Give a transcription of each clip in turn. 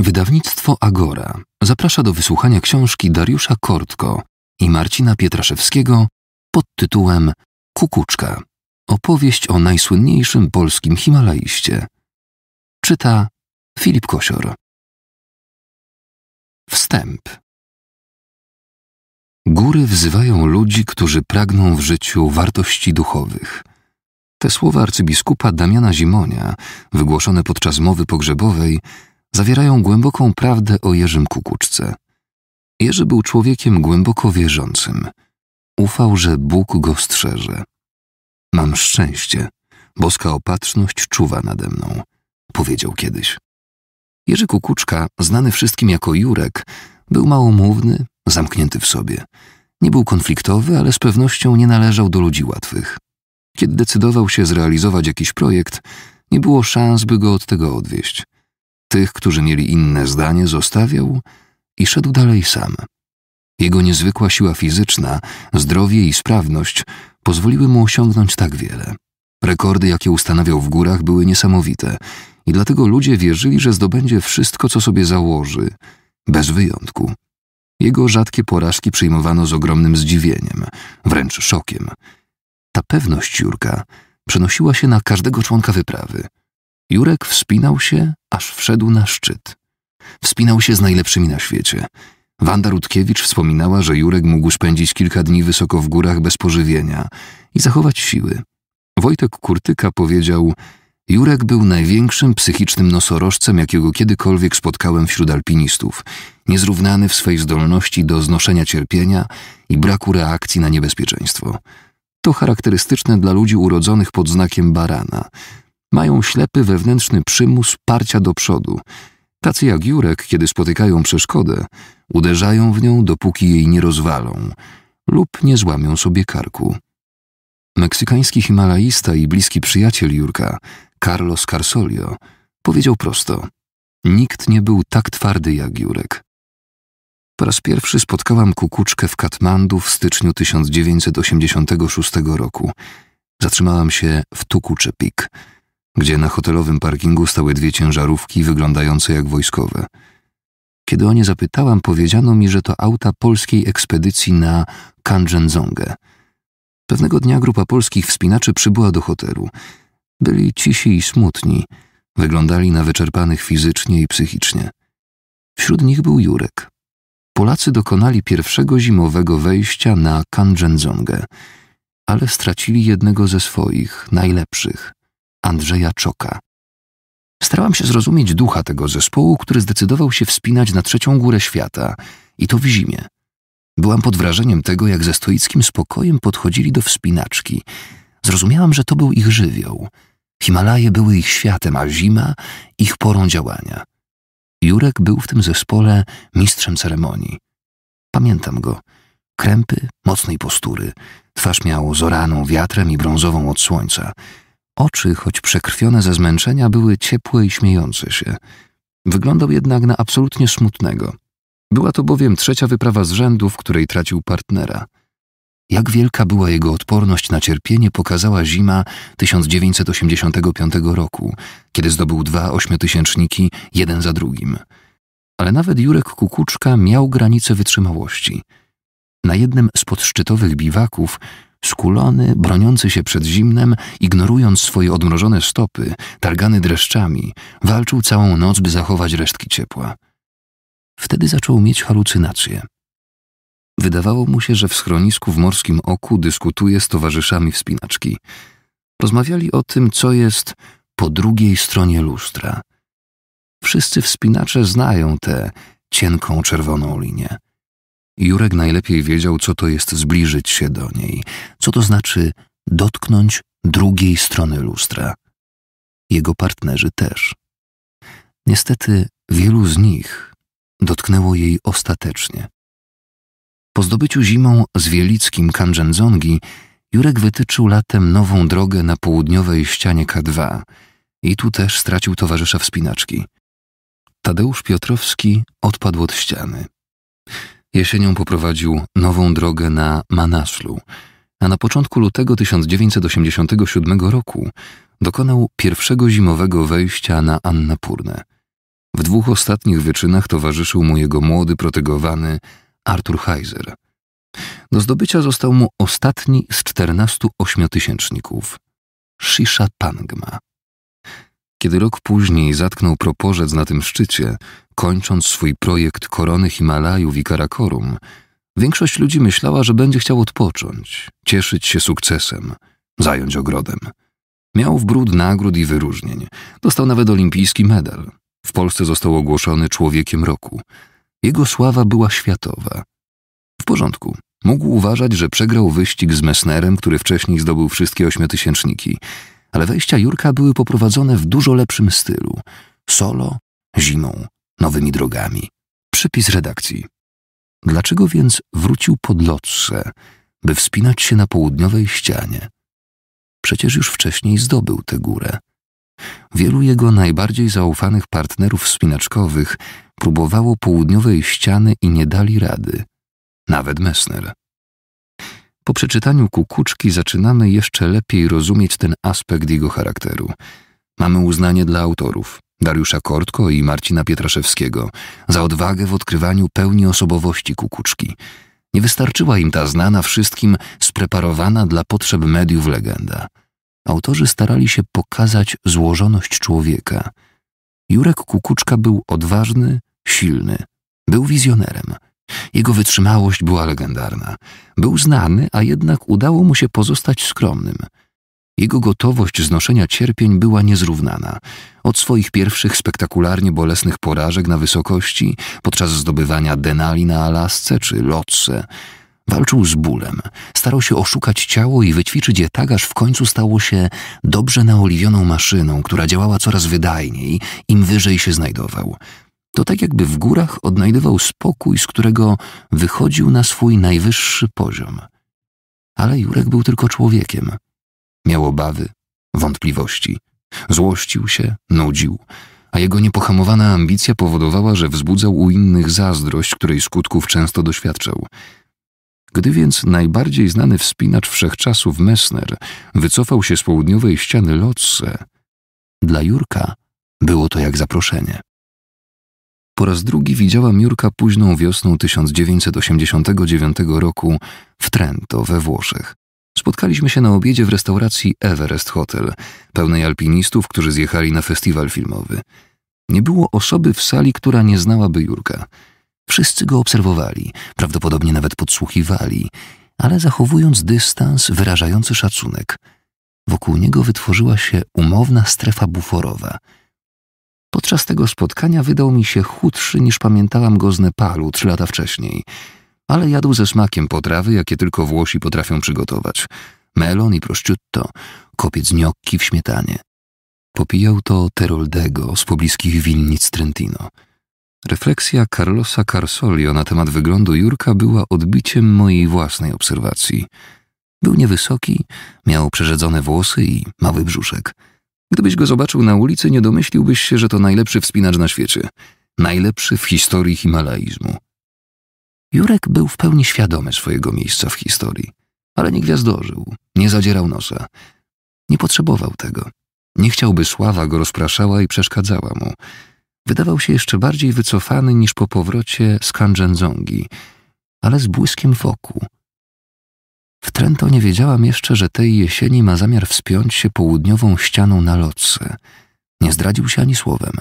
Wydawnictwo Agora zaprasza do wysłuchania książki Dariusza Kortko i Marcina Pietraszewskiego pod tytułem Kukuczka. Opowieść o najsłynniejszym polskim Himalaiście. Czyta Filip Kosior. Wstęp. Góry wzywają ludzi, którzy pragną w życiu wartości duchowych. Te słowa arcybiskupa Damiana Zimonia, wygłoszone podczas mowy pogrzebowej, zawierają głęboką prawdę o Jerzym Kukuczce. Jerzy był człowiekiem głęboko wierzącym. Ufał, że Bóg go strzeże. Mam szczęście, boska opatrzność czuwa nade mną, powiedział kiedyś. Jerzy Kukuczka, znany wszystkim jako Jurek, był małomówny, zamknięty w sobie. Nie był konfliktowy, ale z pewnością nie należał do ludzi łatwych. Kiedy decydował się zrealizować jakiś projekt, nie było szans, by go od tego odwieść. Tych, którzy mieli inne zdanie, zostawiał i szedł dalej sam. Jego niezwykła siła fizyczna, zdrowie i sprawność pozwoliły mu osiągnąć tak wiele. Rekordy, jakie ustanawiał w górach, były niesamowite i dlatego ludzie wierzyli, że zdobędzie wszystko, co sobie założy, bez wyjątku. Jego rzadkie porażki przyjmowano z ogromnym zdziwieniem, wręcz szokiem. Ta pewność Jurka przenosiła się na każdego członka wyprawy – Jurek wspinał się, aż wszedł na szczyt. Wspinał się z najlepszymi na świecie. Wanda Rutkiewicz wspominała, że Jurek mógł spędzić kilka dni wysoko w górach bez pożywienia i zachować siły. Wojtek Kurtyka powiedział: Jurek był największym psychicznym nosorożcem, jakiego kiedykolwiek spotkałem wśród alpinistów, niezrównany w swej zdolności do znoszenia cierpienia i braku reakcji na niebezpieczeństwo. To charakterystyczne dla ludzi urodzonych pod znakiem barana, mają ślepy wewnętrzny przymus parcia do przodu. Tacy jak Jurek, kiedy spotykają przeszkodę, uderzają w nią, dopóki jej nie rozwalą lub nie złamią sobie karku. Meksykański himalaista i bliski przyjaciel Jurka, Carlos Carsolio, powiedział prosto: Nikt nie był tak twardy jak Jurek. Po raz pierwszy spotkałam kukuczkę w Katmandu w styczniu 1986 roku. Zatrzymałam się w Tukuczepik gdzie na hotelowym parkingu stały dwie ciężarówki wyglądające jak wojskowe. Kiedy o nie zapytałam, powiedziano mi, że to auta polskiej ekspedycji na Kanchenjongę. Pewnego dnia grupa polskich wspinaczy przybyła do hotelu. Byli cisi i smutni, wyglądali na wyczerpanych fizycznie i psychicznie. Wśród nich był Jurek. Polacy dokonali pierwszego zimowego wejścia na Kanchenjongę, ale stracili jednego ze swoich, najlepszych, Andrzeja Czoka. Starałam się zrozumieć ducha tego zespołu, który zdecydował się wspinać na trzecią górę świata i to w zimie. Byłam pod wrażeniem tego, jak ze stoickim spokojem podchodzili do wspinaczki. Zrozumiałam, że to był ich żywioł. Himalaje były ich światem, a zima ich porą działania. Jurek był w tym zespole mistrzem ceremonii. Pamiętam go. Krępy, mocnej postury. Twarz miał zoraną wiatrem i brązową od słońca. Oczy, choć przekrwione ze zmęczenia, były ciepłe i śmiejące się. Wyglądał jednak na absolutnie smutnego. Była to bowiem trzecia wyprawa z rzędu, w której tracił partnera. Jak wielka była jego odporność na cierpienie, pokazała zima 1985 roku, kiedy zdobył dwa ośmiotysięczniki, jeden za drugim. Ale nawet Jurek Kukuczka miał granice wytrzymałości. Na jednym z podszczytowych biwaków Skulony, broniący się przed zimnem, ignorując swoje odmrożone stopy, targany dreszczami, walczył całą noc, by zachować resztki ciepła. Wtedy zaczął mieć halucynacje. Wydawało mu się, że w schronisku w Morskim Oku dyskutuje z towarzyszami wspinaczki. Rozmawiali o tym, co jest po drugiej stronie lustra. Wszyscy wspinacze znają tę cienką czerwoną linię. Jurek najlepiej wiedział, co to jest zbliżyć się do niej, co to znaczy dotknąć drugiej strony lustra. Jego partnerzy też. Niestety wielu z nich dotknęło jej ostatecznie. Po zdobyciu zimą z Wielickim Kanchenjongi Jurek wytyczył latem nową drogę na południowej ścianie K2 i tu też stracił towarzysza wspinaczki. Tadeusz Piotrowski odpadł od ściany jesienią poprowadził nową drogę na Manaszlu, a na początku lutego 1987 roku dokonał pierwszego zimowego wejścia na Annapurnę. W dwóch ostatnich wyczynach towarzyszył mu jego młody, protegowany Artur Heiser. Do zdobycia został mu ostatni z czternastu ośmiotysięczników – Shisha Pangma. Kiedy rok później zatknął proporzec na tym szczycie, kończąc swój projekt korony Himalajów i Karakorum, większość ludzi myślała, że będzie chciał odpocząć, cieszyć się sukcesem, zająć ogrodem. Miał w brud nagród i wyróżnień. Dostał nawet olimpijski medal. W Polsce został ogłoszony człowiekiem roku. Jego sława była światowa. W porządku. Mógł uważać, że przegrał wyścig z Messnerem, który wcześniej zdobył wszystkie ośmiotysięczniki – ale wejścia Jurka były poprowadzone w dużo lepszym stylu. Solo, zimą, nowymi drogami. Przypis redakcji. Dlaczego więc wrócił pod lotrze, by wspinać się na południowej ścianie? Przecież już wcześniej zdobył tę górę. Wielu jego najbardziej zaufanych partnerów wspinaczkowych próbowało południowej ściany i nie dali rady. Nawet Messner. Po przeczytaniu kukuczki zaczynamy jeszcze lepiej rozumieć ten aspekt jego charakteru. Mamy uznanie dla autorów Dariusza Kortko i Marcina Pietraszewskiego za odwagę w odkrywaniu pełni osobowości kukuczki. Nie wystarczyła im ta znana wszystkim, spreparowana dla potrzeb mediów legenda. Autorzy starali się pokazać złożoność człowieka. Jurek Kukuczka był odważny, silny, był wizjonerem. Jego wytrzymałość była legendarna. Był znany, a jednak udało mu się pozostać skromnym. Jego gotowość znoszenia cierpień była niezrównana. Od swoich pierwszych spektakularnie bolesnych porażek na wysokości, podczas zdobywania Denali na Alasce czy Lotse, walczył z bólem, starał się oszukać ciało i wyćwiczyć je tak, aż w końcu stało się dobrze naoliwioną maszyną, która działała coraz wydajniej, im wyżej się znajdował to tak jakby w górach odnajdywał spokój, z którego wychodził na swój najwyższy poziom. Ale Jurek był tylko człowiekiem. Miał obawy, wątpliwości. Złościł się, nudził, a jego niepohamowana ambicja powodowała, że wzbudzał u innych zazdrość, której skutków często doświadczał. Gdy więc najbardziej znany wspinacz wszechczasów Messner wycofał się z południowej ściany Lotse, dla Jurka było to jak zaproszenie po raz drugi widziałam Jurka późną wiosną 1989 roku w Trento we Włoszech. Spotkaliśmy się na obiedzie w restauracji Everest Hotel, pełnej alpinistów, którzy zjechali na festiwal filmowy. Nie było osoby w sali, która nie znałaby Jurka. Wszyscy go obserwowali, prawdopodobnie nawet podsłuchiwali, ale zachowując dystans wyrażający szacunek. Wokół niego wytworzyła się umowna strefa buforowa – Podczas tego spotkania wydał mi się chudszy niż pamiętałam go z Nepalu trzy lata wcześniej, ale jadł ze smakiem potrawy, jakie tylko Włosi potrafią przygotować. Melon i prosciutto, kopiec gnocchi w śmietanie. Popijał to Teroldego z pobliskich winnic Trentino. Refleksja Carlosa Carsolio na temat wyglądu Jurka była odbiciem mojej własnej obserwacji. Był niewysoki, miał przerzedzone włosy i mały brzuszek – Gdybyś go zobaczył na ulicy, nie domyśliłbyś się, że to najlepszy wspinacz na świecie. Najlepszy w historii himalaizmu. Jurek był w pełni świadomy swojego miejsca w historii, ale nie gwiazdożył, nie zadzierał nosa. Nie potrzebował tego. Nie chciałby sława go rozpraszała i przeszkadzała mu. Wydawał się jeszcze bardziej wycofany niż po powrocie z Kanjendzongi, ale z błyskiem wokół. W Trento nie wiedziałam jeszcze, że tej jesieni ma zamiar wspiąć się południową ścianą na Lotse. Nie zdradził się ani słowem.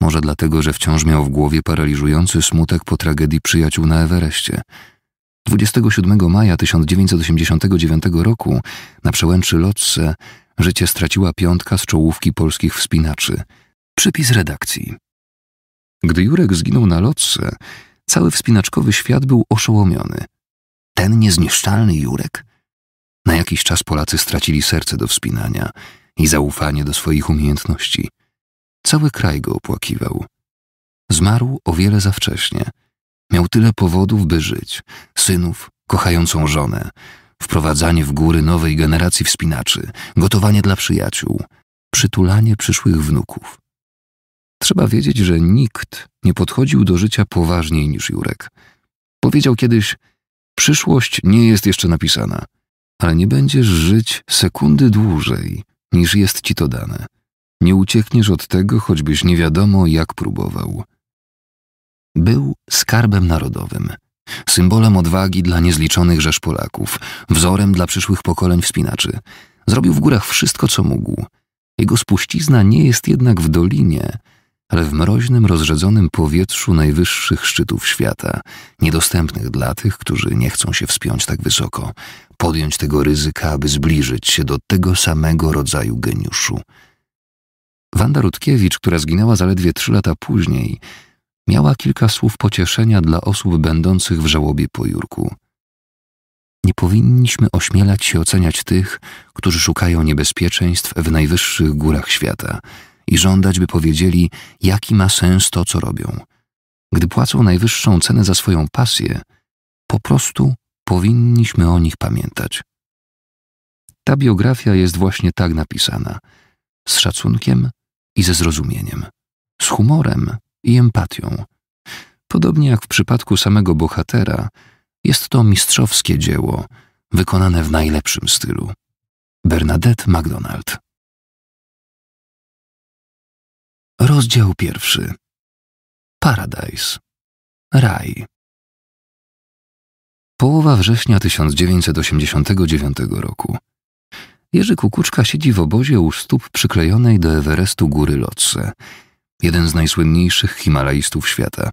Może dlatego, że wciąż miał w głowie paraliżujący smutek po tragedii przyjaciół na Ewereście. 27 maja 1989 roku na przełęczy Lotse życie straciła piątka z czołówki polskich wspinaczy. Przypis redakcji. Gdy Jurek zginął na Lotse, cały wspinaczkowy świat był oszołomiony – ten niezniszczalny Jurek? Na jakiś czas Polacy stracili serce do wspinania i zaufanie do swoich umiejętności. Cały kraj go opłakiwał. Zmarł o wiele za wcześnie. Miał tyle powodów, by żyć. Synów, kochającą żonę, wprowadzanie w góry nowej generacji wspinaczy, gotowanie dla przyjaciół, przytulanie przyszłych wnuków. Trzeba wiedzieć, że nikt nie podchodził do życia poważniej niż Jurek. Powiedział kiedyś, Przyszłość nie jest jeszcze napisana, ale nie będziesz żyć sekundy dłużej, niż jest ci to dane. Nie uciekniesz od tego, choćbyś nie wiadomo jak próbował. Był skarbem narodowym, symbolem odwagi dla niezliczonych rzesz Polaków, wzorem dla przyszłych pokoleń wspinaczy. Zrobił w górach wszystko, co mógł. Jego spuścizna nie jest jednak w dolinie, ale w mroźnym, rozrzedzonym powietrzu najwyższych szczytów świata, niedostępnych dla tych, którzy nie chcą się wspiąć tak wysoko, podjąć tego ryzyka, aby zbliżyć się do tego samego rodzaju geniuszu. Wanda Rutkiewicz, która zginęła zaledwie trzy lata później, miała kilka słów pocieszenia dla osób będących w żałobie po Jurku. Nie powinniśmy ośmielać się oceniać tych, którzy szukają niebezpieczeństw w najwyższych górach świata – i żądać, by powiedzieli, jaki ma sens to, co robią. Gdy płacą najwyższą cenę za swoją pasję, po prostu powinniśmy o nich pamiętać. Ta biografia jest właśnie tak napisana: z szacunkiem i ze zrozumieniem, z humorem i empatią. Podobnie jak w przypadku samego bohatera, jest to mistrzowskie dzieło, wykonane w najlepszym stylu. Bernadette MacDonald Rozdział pierwszy. Paradise. Raj. Połowa września 1989 roku. Jerzy Kukuczka siedzi w obozie u stóp przyklejonej do Everestu góry Lotse, jeden z najsłynniejszych Himalajstów świata.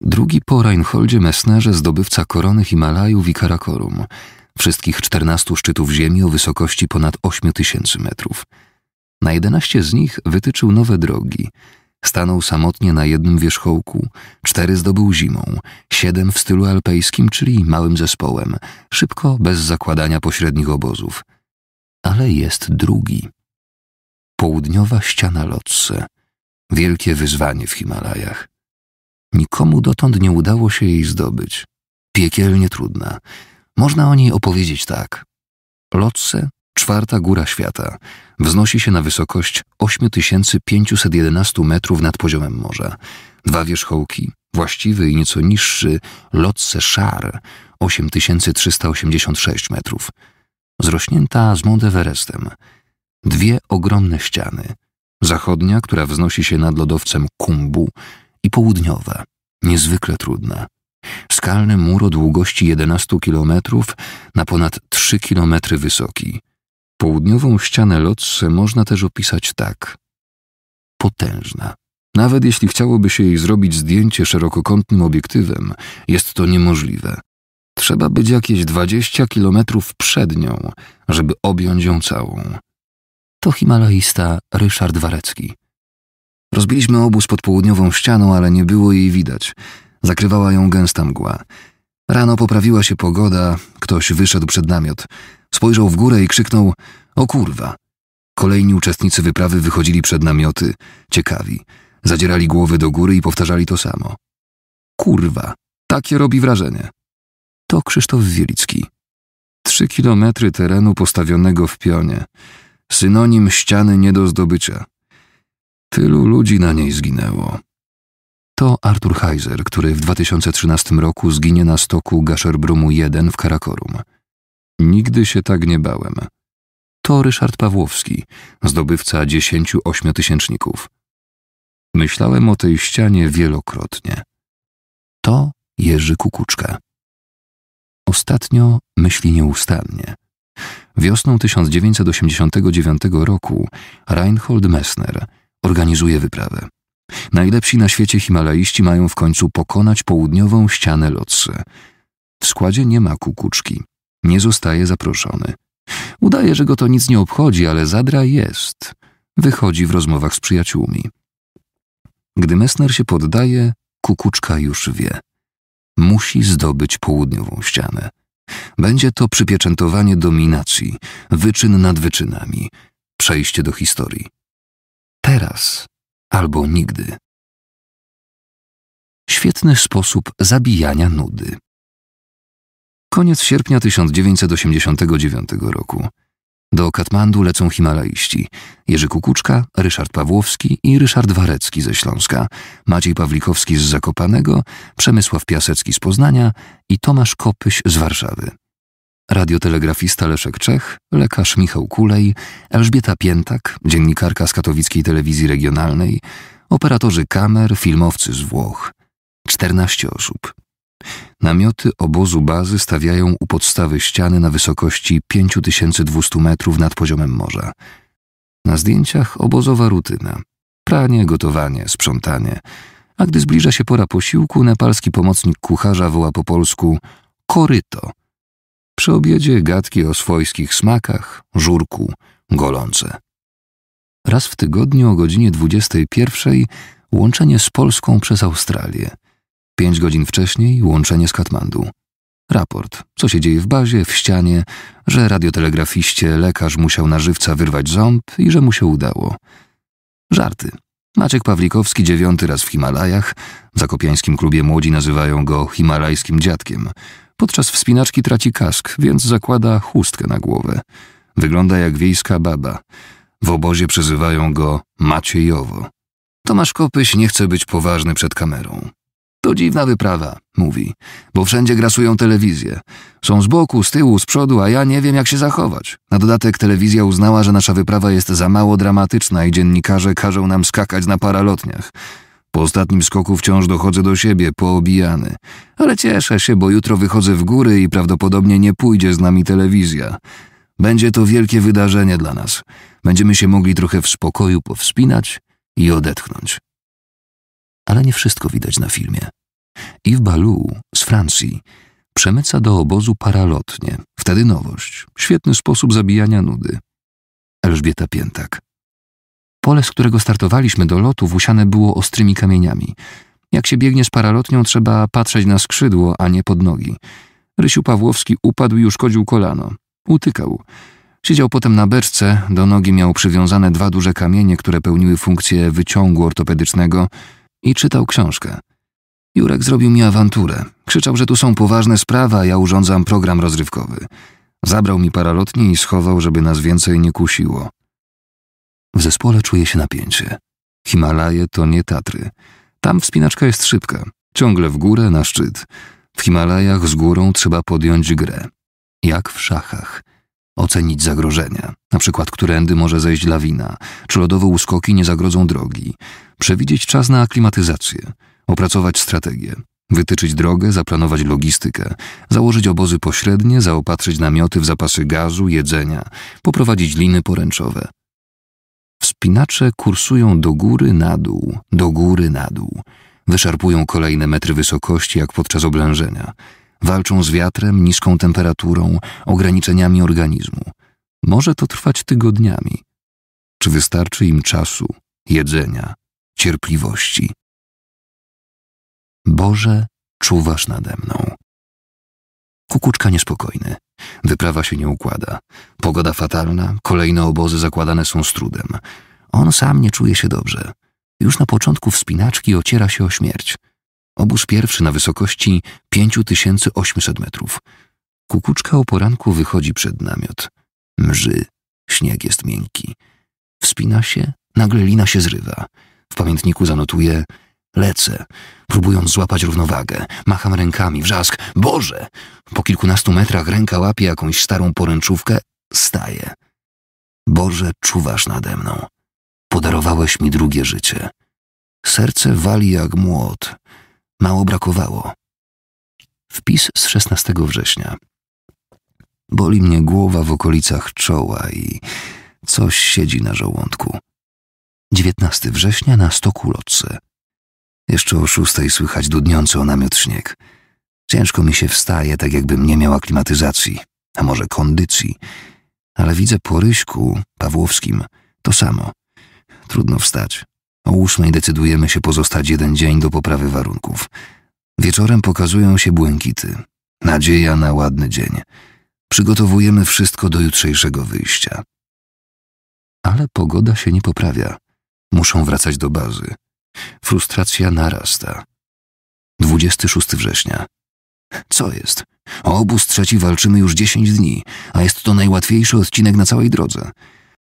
Drugi po Reinholdzie Messnerze zdobywca korony Himalajów i Karakorum, wszystkich 14 szczytów ziemi o wysokości ponad 8000 metrów – na jedenaście z nich wytyczył nowe drogi. Stanął samotnie na jednym wierzchołku, cztery zdobył zimą, siedem w stylu alpejskim, czyli małym zespołem, szybko, bez zakładania pośrednich obozów. Ale jest drugi. Południowa ściana Lotse. Wielkie wyzwanie w Himalajach. Nikomu dotąd nie udało się jej zdobyć. Piekielnie trudna. Można o niej opowiedzieć tak. Lotse czwarta góra świata, wznosi się na wysokość 8511 metrów nad poziomem morza. Dwa wierzchołki, właściwy i nieco niższy Lotse Szar, 8386 metrów, zrośnięta z Mount Everestem. Dwie ogromne ściany, zachodnia, która wznosi się nad lodowcem Kumbu i południowa, niezwykle trudna. Skalny mur o długości 11 kilometrów na ponad 3 kilometry wysoki – Południową ścianę Lotse można też opisać tak. Potężna. Nawet jeśli chciałoby się jej zrobić zdjęcie szerokokątnym obiektywem, jest to niemożliwe. Trzeba być jakieś 20 kilometrów przed nią, żeby objąć ją całą. To Himalajista Ryszard Warecki. Rozbiliśmy obóz pod południową ścianą, ale nie było jej widać. Zakrywała ją gęsta mgła. Rano poprawiła się pogoda, ktoś wyszedł przed namiot. Spojrzał w górę i krzyknął: O kurwa! Kolejni uczestnicy wyprawy wychodzili przed namioty, ciekawi. Zadzierali głowy do góry i powtarzali to samo. Kurwa, takie robi wrażenie. To Krzysztof Wielicki. Trzy kilometry terenu postawionego w pionie. Synonim ściany nie do zdobycia. Tylu ludzi na niej zginęło. To Artur Heiser, który w 2013 roku zginie na stoku Gasherbrumu 1 w Karakorum. Nigdy się tak nie bałem. To Ryszard Pawłowski, zdobywca dziesięciu ośmiotysięczników. Myślałem o tej ścianie wielokrotnie. To Jerzy Kukuczka. Ostatnio myśli nieustannie. Wiosną 1989 roku Reinhold Messner organizuje wyprawę. Najlepsi na świecie himalaiści mają w końcu pokonać południową ścianę Lotsy. W składzie nie ma kukuczki. Nie zostaje zaproszony. Udaje, że go to nic nie obchodzi, ale Zadra jest. Wychodzi w rozmowach z przyjaciółmi. Gdy Messner się poddaje, kukuczka już wie. Musi zdobyć południową ścianę. Będzie to przypieczętowanie dominacji, wyczyn nad wyczynami, przejście do historii. Teraz albo nigdy. Świetny sposób zabijania nudy. Koniec sierpnia 1989 roku. Do Katmandu lecą Himalaiści. Jerzy Kukuczka, Ryszard Pawłowski i Ryszard Warecki ze Śląska, Maciej Pawlikowski z Zakopanego, Przemysław Piasecki z Poznania i Tomasz Kopyś z Warszawy. Radiotelegrafista Leszek Czech, lekarz Michał Kulej, Elżbieta Piętak, dziennikarka z katowickiej telewizji regionalnej, operatorzy kamer, filmowcy z Włoch. 14 osób. Namioty obozu bazy stawiają u podstawy ściany na wysokości 5200 metrów nad poziomem morza. Na zdjęciach obozowa rutyna. Pranie, gotowanie, sprzątanie. A gdy zbliża się pora posiłku, nepalski pomocnik kucharza woła po polsku koryto. Przy obiedzie gadki o swojskich smakach, żurku, golące. Raz w tygodniu o godzinie 21 łączenie z Polską przez Australię – Pięć godzin wcześniej łączenie z Katmandu. Raport, co się dzieje w bazie, w ścianie, że radiotelegrafiście lekarz musiał na żywca wyrwać ząb i że mu się udało. Żarty. Maciek Pawlikowski dziewiąty raz w Himalajach, w zakopiańskim klubie młodzi nazywają go himalajskim dziadkiem. Podczas wspinaczki traci kask, więc zakłada chustkę na głowę. Wygląda jak wiejska baba. W obozie przezywają go Maciejowo. Tomasz Kopyś nie chce być poważny przed kamerą. To dziwna wyprawa, mówi, bo wszędzie grasują telewizje. Są z boku, z tyłu, z przodu, a ja nie wiem jak się zachować. Na dodatek telewizja uznała, że nasza wyprawa jest za mało dramatyczna i dziennikarze każą nam skakać na paralotniach. Po ostatnim skoku wciąż dochodzę do siebie, poobijany. Ale cieszę się, bo jutro wychodzę w góry i prawdopodobnie nie pójdzie z nami telewizja. Będzie to wielkie wydarzenie dla nas. Będziemy się mogli trochę w spokoju powspinać i odetchnąć ale nie wszystko widać na filmie. Yves Balu z Francji przemyca do obozu paralotnie. Wtedy nowość. Świetny sposób zabijania nudy. Elżbieta Piętak. Pole, z którego startowaliśmy do lotu, wusiane było ostrymi kamieniami. Jak się biegnie z paralotnią, trzeba patrzeć na skrzydło, a nie pod nogi. Rysiu Pawłowski upadł i uszkodził kolano. Utykał. Siedział potem na beczce, do nogi miał przywiązane dwa duże kamienie, które pełniły funkcję wyciągu ortopedycznego – i czytał książkę. Jurek zrobił mi awanturę. Krzyczał, że tu są poważne sprawy, a ja urządzam program rozrywkowy. Zabrał mi paralotnie i schował, żeby nas więcej nie kusiło. W zespole czuje się napięcie. Himalaje to nie Tatry. Tam wspinaczka jest szybka, ciągle w górę na szczyt. W Himalajach z górą trzeba podjąć grę. Jak w szachach. Ocenić zagrożenia, na przykład którędy może zejść lawina, czy lodowe uskoki nie zagrodzą drogi, przewidzieć czas na aklimatyzację, opracować strategię, wytyczyć drogę, zaplanować logistykę, założyć obozy pośrednie, zaopatrzyć namioty w zapasy gazu, jedzenia, poprowadzić liny poręczowe. Wspinacze kursują do góry na dół, do góry na dół. Wyszarpują kolejne metry wysokości jak podczas oblężenia. Walczą z wiatrem, niską temperaturą, ograniczeniami organizmu. Może to trwać tygodniami. Czy wystarczy im czasu, jedzenia, cierpliwości. Boże, czuwasz nade mną. Kukuczka niespokojny. Wyprawa się nie układa. Pogoda fatalna, kolejne obozy zakładane są z trudem. On sam nie czuje się dobrze. Już na początku wspinaczki ociera się o śmierć. Obóz pierwszy na wysokości 5800 metrów. Kukuczka o poranku wychodzi przed namiot. Mrzy, śnieg jest miękki. Wspina się, nagle lina się zrywa. W pamiętniku zanotuję Lecę, próbując złapać równowagę. Macham rękami, wrzask. Boże! Po kilkunastu metrach ręka łapie jakąś starą poręczówkę. Staje. Boże, czuwasz nade mną. Podarowałeś mi drugie życie. Serce wali jak młot. Mało brakowało. Wpis z 16 września. Boli mnie głowa w okolicach czoła i coś siedzi na żołądku. 19 września na stoku Jeszcze o szóstej słychać dudniący o namiot śnieg. Ciężko mi się wstaje, tak jakbym nie miał aklimatyzacji, a może kondycji. Ale widzę po Ryśku, Pawłowskim, to samo. Trudno wstać. O ósmej decydujemy się pozostać jeden dzień do poprawy warunków. Wieczorem pokazują się błękity. Nadzieja na ładny dzień. Przygotowujemy wszystko do jutrzejszego wyjścia. Ale pogoda się nie poprawia. Muszą wracać do bazy. Frustracja narasta. 26 września. Co jest? O obóz trzeci walczymy już 10 dni, a jest to najłatwiejszy odcinek na całej drodze.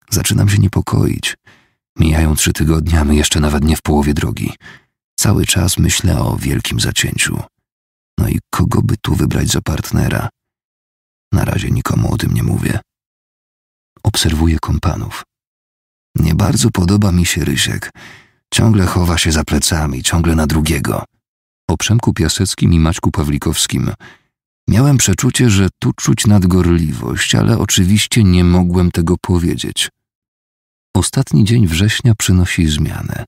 Zaczynam się niepokoić. Mijają trzy tygodnie, a my jeszcze nawet nie w połowie drogi. Cały czas myślę o wielkim zacięciu. No i kogo by tu wybrać za partnera? Na razie nikomu o tym nie mówię. Obserwuję kompanów. Nie bardzo podoba mi się Rysiek. Ciągle chowa się za plecami, ciągle na drugiego. O Przemku Piaseckim i Maćku Pawlikowskim. Miałem przeczucie, że tu czuć nadgorliwość, ale oczywiście nie mogłem tego powiedzieć. Ostatni dzień września przynosi zmianę.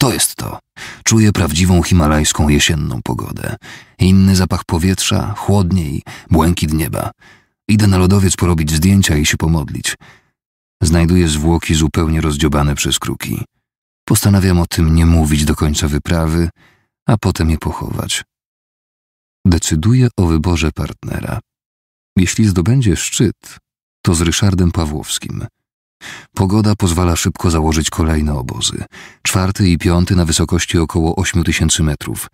To jest to. Czuję prawdziwą himalajską jesienną pogodę. Inny zapach powietrza, chłodniej, błękit nieba. Idę na lodowiec porobić zdjęcia i się pomodlić. Znajduje zwłoki zupełnie rozdziobane przez kruki. Postanawiam o tym nie mówić do końca wyprawy, a potem je pochować. Decyduję o wyborze partnera. Jeśli zdobędzie szczyt, to z Ryszardem Pawłowskim. Pogoda pozwala szybko założyć kolejne obozy. Czwarty i piąty na wysokości około tysięcy metrów.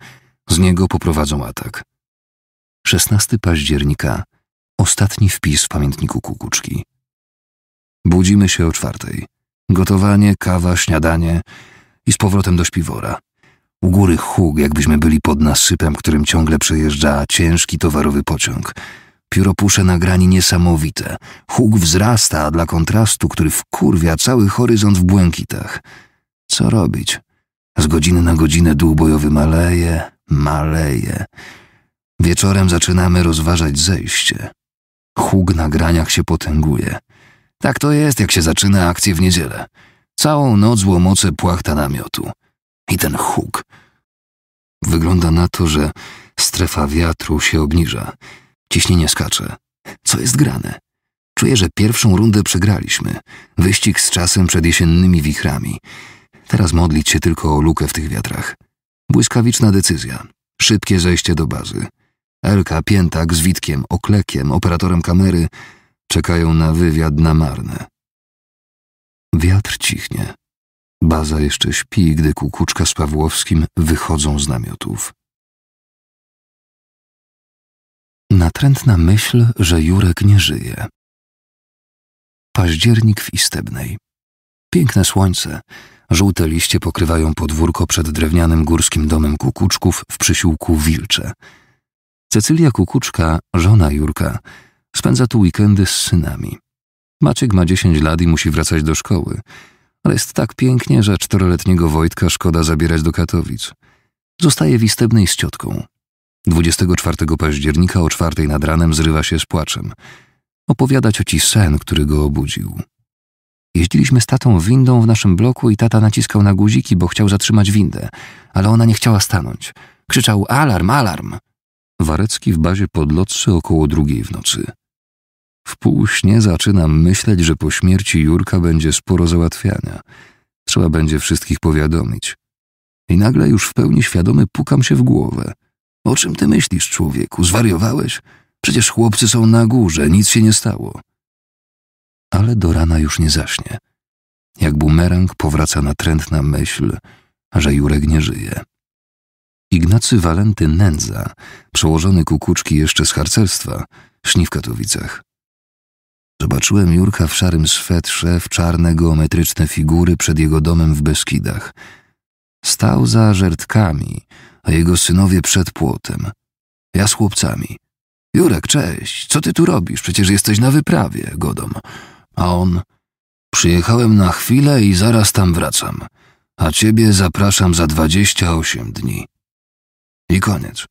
Z niego poprowadzą atak. 16 października. Ostatni wpis w pamiętniku Kukuczki. Budzimy się o czwartej. Gotowanie, kawa, śniadanie i z powrotem do śpiwora. U góry huk, jakbyśmy byli pod nasypem, którym ciągle przejeżdża ciężki towarowy pociąg. Pióropusze na grani niesamowite. Huk wzrasta, a dla kontrastu, który wkurwia cały horyzont w błękitach. Co robić? Z godziny na godzinę dół bojowy maleje, maleje. Wieczorem zaczynamy rozważać zejście. Huk na graniach się potęguje. Tak to jest, jak się zaczyna akcję w niedzielę. Całą noc łomoce płachta namiotu. I ten huk. Wygląda na to, że strefa wiatru się obniża. Ciśnienie skacze. Co jest grane? Czuję, że pierwszą rundę przegraliśmy. Wyścig z czasem przed jesiennymi wichrami. Teraz modlić się tylko o lukę w tych wiatrach. Błyskawiczna decyzja. Szybkie zejście do bazy. Elka, piętak z Witkiem, oklekiem, operatorem kamery Czekają na wywiad na marne. Wiatr cichnie. Baza jeszcze śpi, gdy kukuczka z Pawłowskim wychodzą z namiotów. Natrętna myśl, że Jurek nie żyje. Październik w Istebnej. Piękne słońce. Żółte liście pokrywają podwórko przed drewnianym górskim domem kukuczków w przysiłku Wilcze. Cecylia Kukuczka, żona Jurka, Spędza tu weekendy z synami. Maciek ma 10 lat i musi wracać do szkoły, ale jest tak pięknie, że czteroletniego Wojtka szkoda zabierać do Katowic. Zostaje w Istebnej z ciotką. 24 października o czwartej nad ranem zrywa się z płaczem. Opowiadać o ci sen, który go obudził. Jeździliśmy z tatą windą w naszym bloku i tata naciskał na guziki, bo chciał zatrzymać windę, ale ona nie chciała stanąć. Krzyczał alarm, alarm. Warecki w bazie podlotce około drugiej w nocy. W półśnie zaczynam myśleć, że po śmierci Jurka będzie sporo załatwiania. Trzeba będzie wszystkich powiadomić. I nagle już w pełni świadomy pukam się w głowę. O czym ty myślisz, człowieku? Zwariowałeś? Przecież chłopcy są na górze, nic się nie stało. Ale do rana już nie zaśnie. Jak bumerang powraca natrętna myśl, że Jurek nie żyje. Ignacy Walenty Nędza, przełożony kukuczki jeszcze z harcerstwa, śni w Katowicach. Zobaczyłem Jurka w szarym swetrze, w czarne geometryczne figury przed jego domem w Beskidach. Stał za żertkami, a jego synowie przed płotem. Ja z chłopcami. Jurek, cześć, co ty tu robisz? Przecież jesteś na wyprawie, Godom. A on... Przyjechałem na chwilę i zaraz tam wracam. A ciebie zapraszam za dwadzieścia osiem dni. I koniec.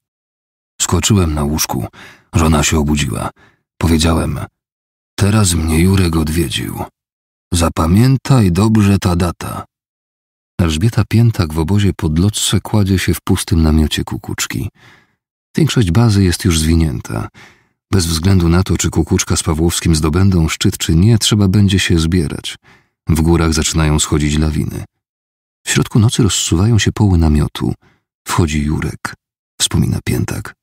Skoczyłem na łóżku. Żona się obudziła. Powiedziałem... Teraz mnie Jurek odwiedził. Zapamiętaj dobrze ta data. Elżbieta Piętak w obozie podlotce kładzie się w pustym namiocie kukuczki. Większość bazy jest już zwinięta. Bez względu na to, czy kukuczka z Pawłowskim zdobędą szczyt, czy nie, trzeba będzie się zbierać. W górach zaczynają schodzić lawiny. W środku nocy rozsuwają się poły namiotu. Wchodzi Jurek, wspomina Piętak.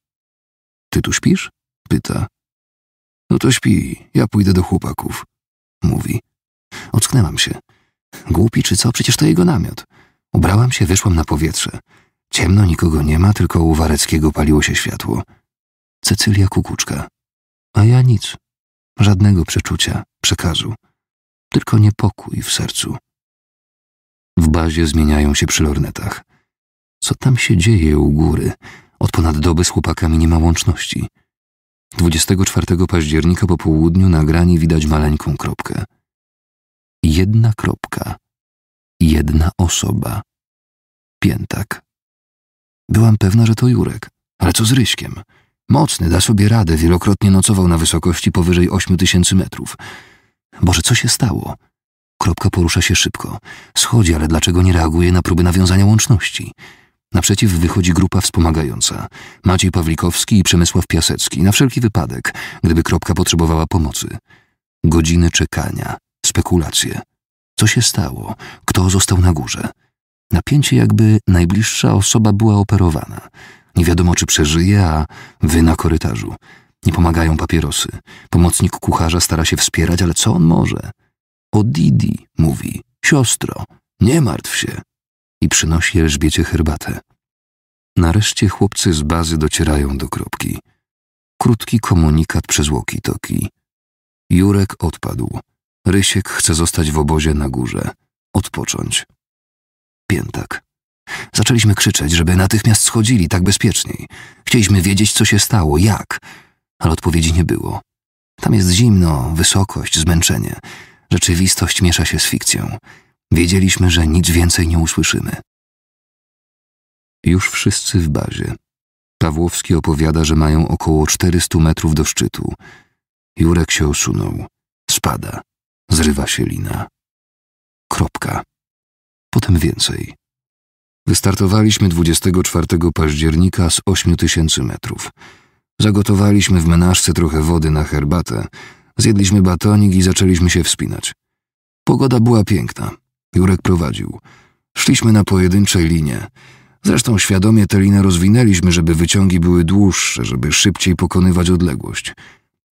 Ty tu śpisz? pyta. No to śpi, ja pójdę do chłopaków. Mówi. Ocknęłam się. Głupi czy co, przecież to jego namiot. Ubrałam się, wyszłam na powietrze. Ciemno nikogo nie ma, tylko u Wareckiego paliło się światło. Cecylia Kukuczka. A ja nic. Żadnego przeczucia, przekazu. Tylko niepokój w sercu. W bazie zmieniają się przy lornetach. Co tam się dzieje u góry? Od ponad doby z chłopakami nie ma łączności. 24 października po południu na grani widać maleńką kropkę. Jedna kropka. Jedna osoba. Piętak. Byłam pewna, że to Jurek, ale co z Ryśkiem? Mocny, da sobie radę, wielokrotnie nocował na wysokości powyżej 8000 metrów. Boże, co się stało? Kropka porusza się szybko. Schodzi, ale dlaczego nie reaguje na próby nawiązania łączności? Naprzeciw wychodzi grupa wspomagająca. Maciej Pawlikowski i Przemysław Piasecki, na wszelki wypadek, gdyby kropka potrzebowała pomocy. Godziny czekania, spekulacje. Co się stało? Kto został na górze? Napięcie jakby najbliższa osoba była operowana. Nie wiadomo, czy przeżyje, a wy na korytarzu. Nie pomagają papierosy. Pomocnik kucharza stara się wspierać, ale co on może? O Didi, mówi. Siostro, nie martw się, i przynosi Elżbiecie herbatę. Nareszcie chłopcy z bazy docierają do kropki. Krótki komunikat przez Łoki Toki. Jurek odpadł. Rysiek chce zostać w obozie na górze. Odpocząć. Piętak. Zaczęliśmy krzyczeć, żeby natychmiast schodzili, tak bezpieczniej. Chcieliśmy wiedzieć, co się stało, jak, ale odpowiedzi nie było. Tam jest zimno, wysokość, zmęczenie. Rzeczywistość miesza się z fikcją. Wiedzieliśmy, że nic więcej nie usłyszymy. Już wszyscy w bazie. Pawłowski opowiada, że mają około 400 metrów do szczytu. Jurek się osunął. Spada. Zrywa się lina. Kropka. Potem więcej. Wystartowaliśmy 24 października z 8000 metrów. Zagotowaliśmy w menażce trochę wody na herbatę, zjedliśmy batonik i zaczęliśmy się wspinać. Pogoda była piękna. Jurek prowadził. Szliśmy na pojedynczej linie. Zresztą świadomie tę linę rozwinęliśmy, żeby wyciągi były dłuższe, żeby szybciej pokonywać odległość.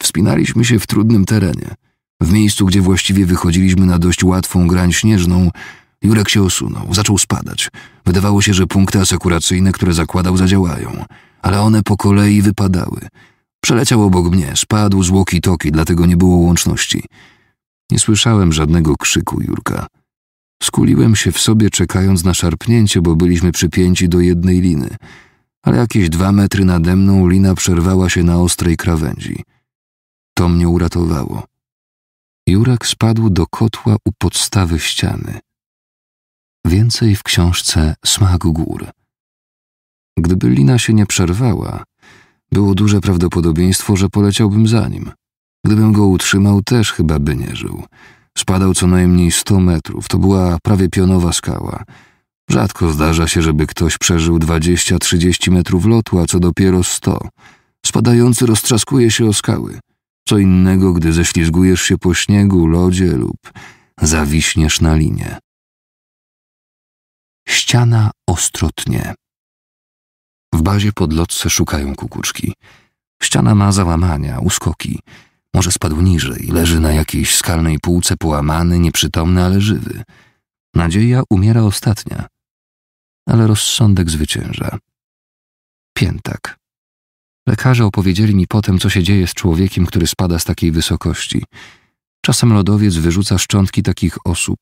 Wspinaliśmy się w trudnym terenie. W miejscu, gdzie właściwie wychodziliśmy na dość łatwą grań śnieżną, Jurek się osunął, zaczął spadać. Wydawało się, że punkty asekuracyjne, które zakładał, zadziałają, ale one po kolei wypadały. Przeleciał obok mnie, spadł z łoki toki, dlatego nie było łączności. Nie słyszałem żadnego krzyku Jurka. Skuliłem się w sobie, czekając na szarpnięcie, bo byliśmy przypięci do jednej liny, ale jakieś dwa metry nade mną lina przerwała się na ostrej krawędzi. To mnie uratowało. Jurak spadł do kotła u podstawy ściany. Więcej w książce Smak Gór. Gdyby lina się nie przerwała, było duże prawdopodobieństwo, że poleciałbym za nim. Gdybym go utrzymał, też chyba by nie żył. Spadał co najmniej 100 metrów. To była prawie pionowa skała. Rzadko zdarza się, żeby ktoś przeżył 20-30 metrów lotu, a co dopiero 100. Spadający roztrzaskuje się o skały. Co innego, gdy ześlizgujesz się po śniegu, lodzie lub zawiśniesz na linie. Ściana ostrotnie. W bazie pod lotce szukają kukuczki. Ściana ma załamania, uskoki. Może spadł niżej, leży na jakiejś skalnej półce połamany, nieprzytomny, ale żywy. Nadzieja umiera ostatnia. Ale rozsądek zwycięża. Piętak. Lekarze opowiedzieli mi potem, co się dzieje z człowiekiem, który spada z takiej wysokości. Czasem lodowiec wyrzuca szczątki takich osób.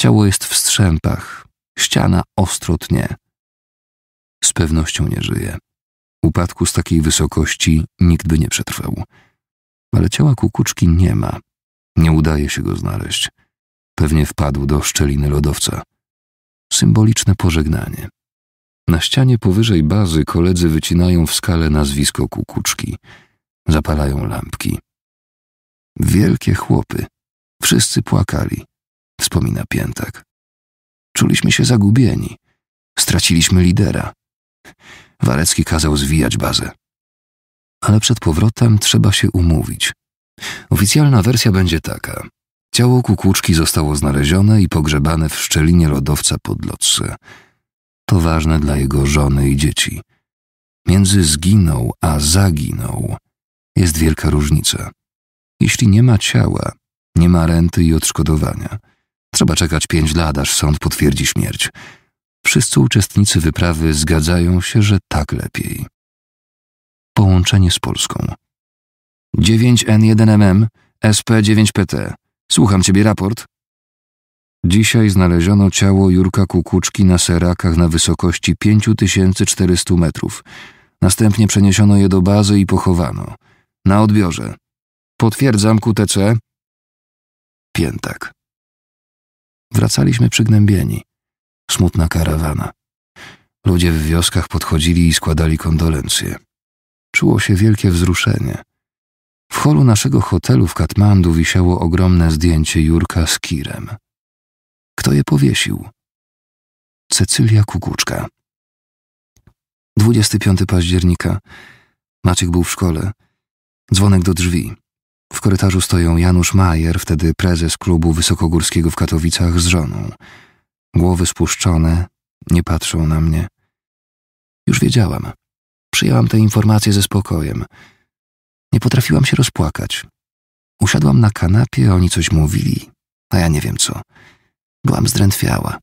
Ciało jest w strzępach, ściana ostro tnie. Z pewnością nie żyje. Upadku z takiej wysokości nikt by nie przetrwał ale ciała kukuczki nie ma. Nie udaje się go znaleźć. Pewnie wpadł do szczeliny lodowca. Symboliczne pożegnanie. Na ścianie powyżej bazy koledzy wycinają w skale nazwisko kukuczki. Zapalają lampki. Wielkie chłopy. Wszyscy płakali, wspomina Piętak. Czuliśmy się zagubieni. Straciliśmy lidera. Warecki kazał zwijać bazę ale przed powrotem trzeba się umówić. Oficjalna wersja będzie taka. Ciało kukuczki zostało znalezione i pogrzebane w szczelinie lodowca Podlotce. To ważne dla jego żony i dzieci. Między zginął a zaginął jest wielka różnica. Jeśli nie ma ciała, nie ma renty i odszkodowania. Trzeba czekać pięć lat, aż sąd potwierdzi śmierć. Wszyscy uczestnicy wyprawy zgadzają się, że tak lepiej. Połączenie z Polską. 9N1MM, SP9PT. Słucham ciebie, raport. Dzisiaj znaleziono ciało Jurka Kukuczki na serakach na wysokości 5400 metrów. Następnie przeniesiono je do bazy i pochowano. Na odbiorze. Potwierdzam QTC. Piętak. Wracaliśmy przygnębieni. Smutna karawana. Ludzie w wioskach podchodzili i składali kondolencje czuło się wielkie wzruszenie. W holu naszego hotelu w Katmandu wisiało ogromne zdjęcie Jurka z Kirem. Kto je powiesił? Cecylia Kukuczka. 25 października. Maciek był w szkole. Dzwonek do drzwi. W korytarzu stoją Janusz Majer, wtedy prezes klubu wysokogórskiego w Katowicach z żoną. Głowy spuszczone, nie patrzą na mnie. Już wiedziałam. Przyjęłam tę informację ze spokojem. Nie potrafiłam się rozpłakać. Usiadłam na kanapie, oni coś mówili, a ja nie wiem co. Byłam zdrętwiała.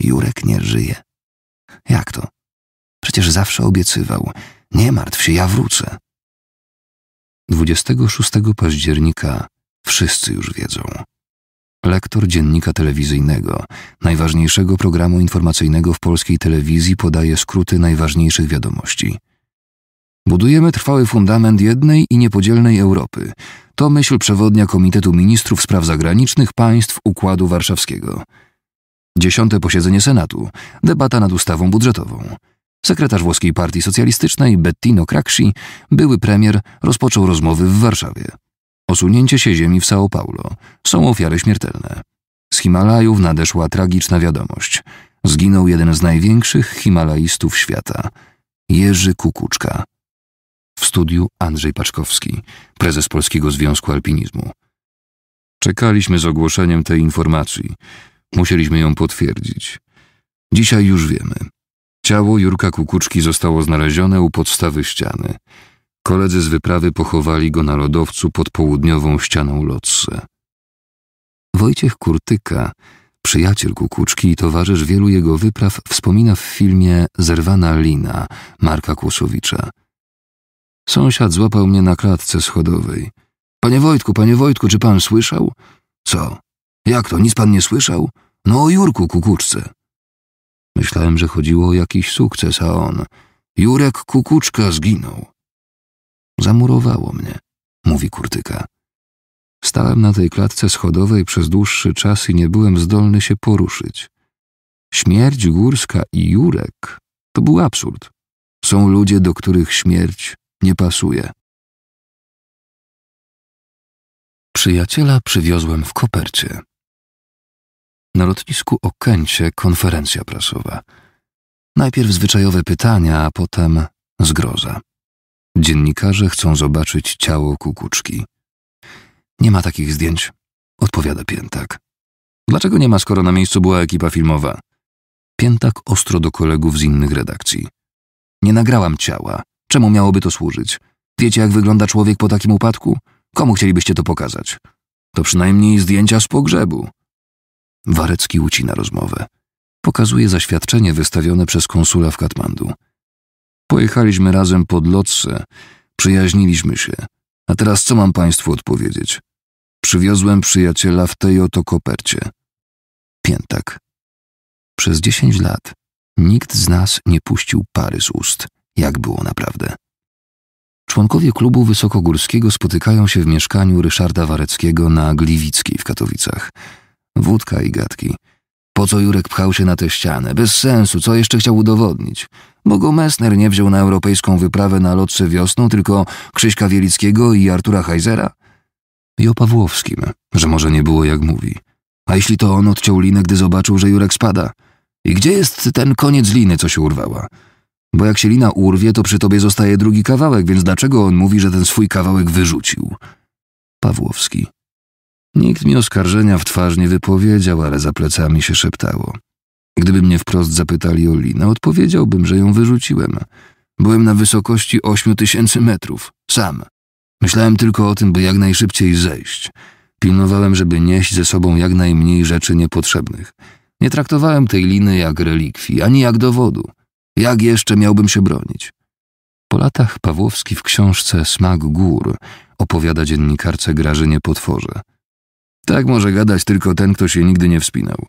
Jurek nie żyje. Jak to? Przecież zawsze obiecywał. Nie martw się, ja wrócę. 26 października wszyscy już wiedzą lektor dziennika telewizyjnego, najważniejszego programu informacyjnego w polskiej telewizji, podaje skróty najważniejszych wiadomości. Budujemy trwały fundament jednej i niepodzielnej Europy. To myśl przewodnia Komitetu Ministrów Spraw Zagranicznych Państw Układu Warszawskiego. Dziesiąte posiedzenie Senatu. Debata nad ustawą budżetową. Sekretarz włoskiej partii socjalistycznej Bettino Craxi, były premier, rozpoczął rozmowy w Warszawie. Osunięcie się ziemi w São Paulo. Są ofiary śmiertelne. Z Himalajów nadeszła tragiczna wiadomość. Zginął jeden z największych Himalajstów świata. Jerzy Kukuczka. W studiu Andrzej Paczkowski, prezes Polskiego Związku Alpinizmu. Czekaliśmy z ogłoszeniem tej informacji. Musieliśmy ją potwierdzić. Dzisiaj już wiemy. Ciało Jurka Kukuczki zostało znalezione u podstawy ściany. Koledzy z wyprawy pochowali go na lodowcu pod południową ścianą Lotse. Wojciech Kurtyka, przyjaciel Kukuczki i towarzysz wielu jego wypraw, wspomina w filmie Zerwana lina Marka Kłosowicza. Sąsiad złapał mnie na klatce schodowej. Panie Wojtku, panie Wojtku, czy pan słyszał? Co? Jak to, nic pan nie słyszał? No o Jurku Kukuczce. Myślałem, że chodziło o jakiś sukces, a on... Jurek Kukuczka zginął. Zamurowało mnie, mówi kurtyka. Stałem na tej klatce schodowej przez dłuższy czas i nie byłem zdolny się poruszyć. Śmierć górska i Jurek to był absurd. Są ludzie, do których śmierć nie pasuje. Przyjaciela przywiozłem w kopercie. Na lotnisku Okęcie konferencja prasowa. Najpierw zwyczajowe pytania, a potem zgroza. Dziennikarze chcą zobaczyć ciało kukuczki. Nie ma takich zdjęć, odpowiada Piętak. Dlaczego nie ma, skoro na miejscu była ekipa filmowa? Piętak ostro do kolegów z innych redakcji. Nie nagrałam ciała. Czemu miałoby to służyć? Wiecie, jak wygląda człowiek po takim upadku? Komu chcielibyście to pokazać? To przynajmniej zdjęcia z pogrzebu. Warecki ucina rozmowę. Pokazuje zaświadczenie wystawione przez konsula w Katmandu. Pojechaliśmy razem pod lotse, przyjaźniliśmy się. A teraz co mam państwu odpowiedzieć? Przywiozłem przyjaciela w tej oto kopercie. Piętak. Przez dziesięć lat nikt z nas nie puścił pary z ust, jak było naprawdę. Członkowie klubu wysokogórskiego spotykają się w mieszkaniu Ryszarda Wareckiego na Gliwickiej w Katowicach. Wódka i gadki – po co Jurek pchał się na tę ścianę? Bez sensu, co jeszcze chciał udowodnić? Bo go Messner nie wziął na europejską wyprawę na lotce wiosną, tylko Krzyśka Wielickiego i Artura Heizera? I o Pawłowskim, że może nie było jak mówi. A jeśli to on odciął linę, gdy zobaczył, że Jurek spada? I gdzie jest ten koniec liny, co się urwała? Bo jak się lina urwie, to przy tobie zostaje drugi kawałek, więc dlaczego on mówi, że ten swój kawałek wyrzucił? Pawłowski. Nikt mi oskarżenia w twarz nie wypowiedział, ale za plecami się szeptało. Gdyby mnie wprost zapytali o Linę, odpowiedziałbym, że ją wyrzuciłem. Byłem na wysokości ośmiu tysięcy metrów, sam. Myślałem tylko o tym, by jak najszybciej zejść. Pilnowałem, żeby nieść ze sobą jak najmniej rzeczy niepotrzebnych. Nie traktowałem tej liny jak relikwii, ani jak dowodu. Jak jeszcze miałbym się bronić? Po latach Pawłowski w książce Smak Gór opowiada dziennikarce Grażynie Potworze – tak może gadać tylko ten, kto się nigdy nie wspinał.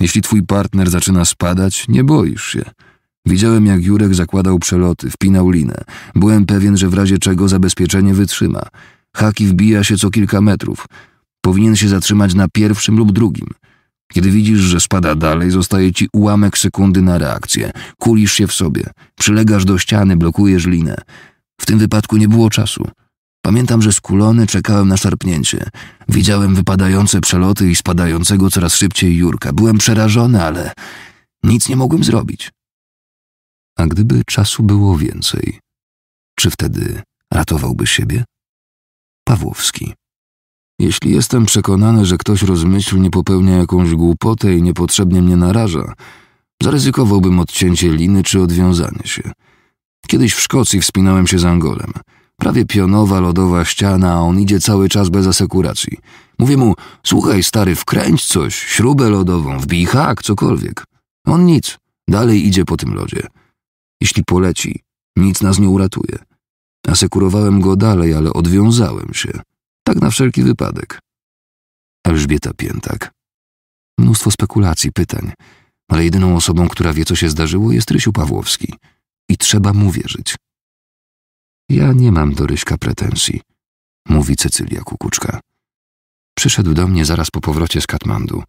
Jeśli twój partner zaczyna spadać, nie boisz się. Widziałem, jak Jurek zakładał przeloty, wpinał linę. Byłem pewien, że w razie czego zabezpieczenie wytrzyma. Haki wbija się co kilka metrów. Powinien się zatrzymać na pierwszym lub drugim. Kiedy widzisz, że spada dalej, zostaje ci ułamek sekundy na reakcję. Kulisz się w sobie, przylegasz do ściany, blokujesz linę. W tym wypadku nie było czasu. Pamiętam, że skulony czekałem na szarpnięcie. Widziałem wypadające przeloty i spadającego coraz szybciej Jurka. Byłem przerażony, ale nic nie mogłem zrobić. A gdyby czasu było więcej, czy wtedy ratowałby siebie? Pawłowski. Jeśli jestem przekonany, że ktoś rozmyślnie popełnia jakąś głupotę i niepotrzebnie mnie naraża, zaryzykowałbym odcięcie liny czy odwiązanie się. Kiedyś w Szkocji wspinałem się z Angolem – Prawie pionowa, lodowa ściana, a on idzie cały czas bez asekuracji. Mówię mu, słuchaj stary, wkręć coś, śrubę lodową, wbij hak, cokolwiek. On nic, dalej idzie po tym lodzie. Jeśli poleci, nic nas nie uratuje. Asekurowałem go dalej, ale odwiązałem się. Tak na wszelki wypadek. Elżbieta Piętak. Mnóstwo spekulacji, pytań, ale jedyną osobą, która wie, co się zdarzyło, jest Rysiu Pawłowski. I trzeba mu wierzyć. Ja nie mam do Ryśka pretensji, mówi Cecylia Kukuczka. Przyszedł do mnie zaraz po powrocie z Katmandu,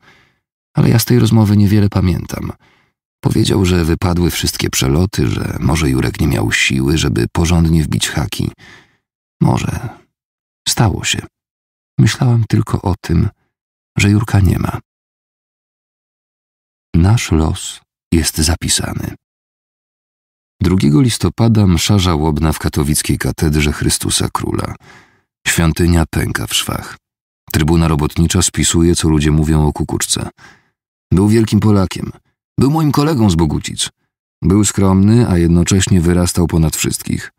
ale ja z tej rozmowy niewiele pamiętam. Powiedział, że wypadły wszystkie przeloty, że może Jurek nie miał siły, żeby porządnie wbić haki. Może. Stało się. Myślałem tylko o tym, że Jurka nie ma. Nasz los jest zapisany. 2 listopada msza żałobna w katowickiej katedrze Chrystusa Króla. Świątynia pęka w szwach. Trybuna robotnicza spisuje, co ludzie mówią o kukuczce. Był wielkim Polakiem. Był moim kolegą z Bogucic. Był skromny, a jednocześnie wyrastał ponad wszystkich.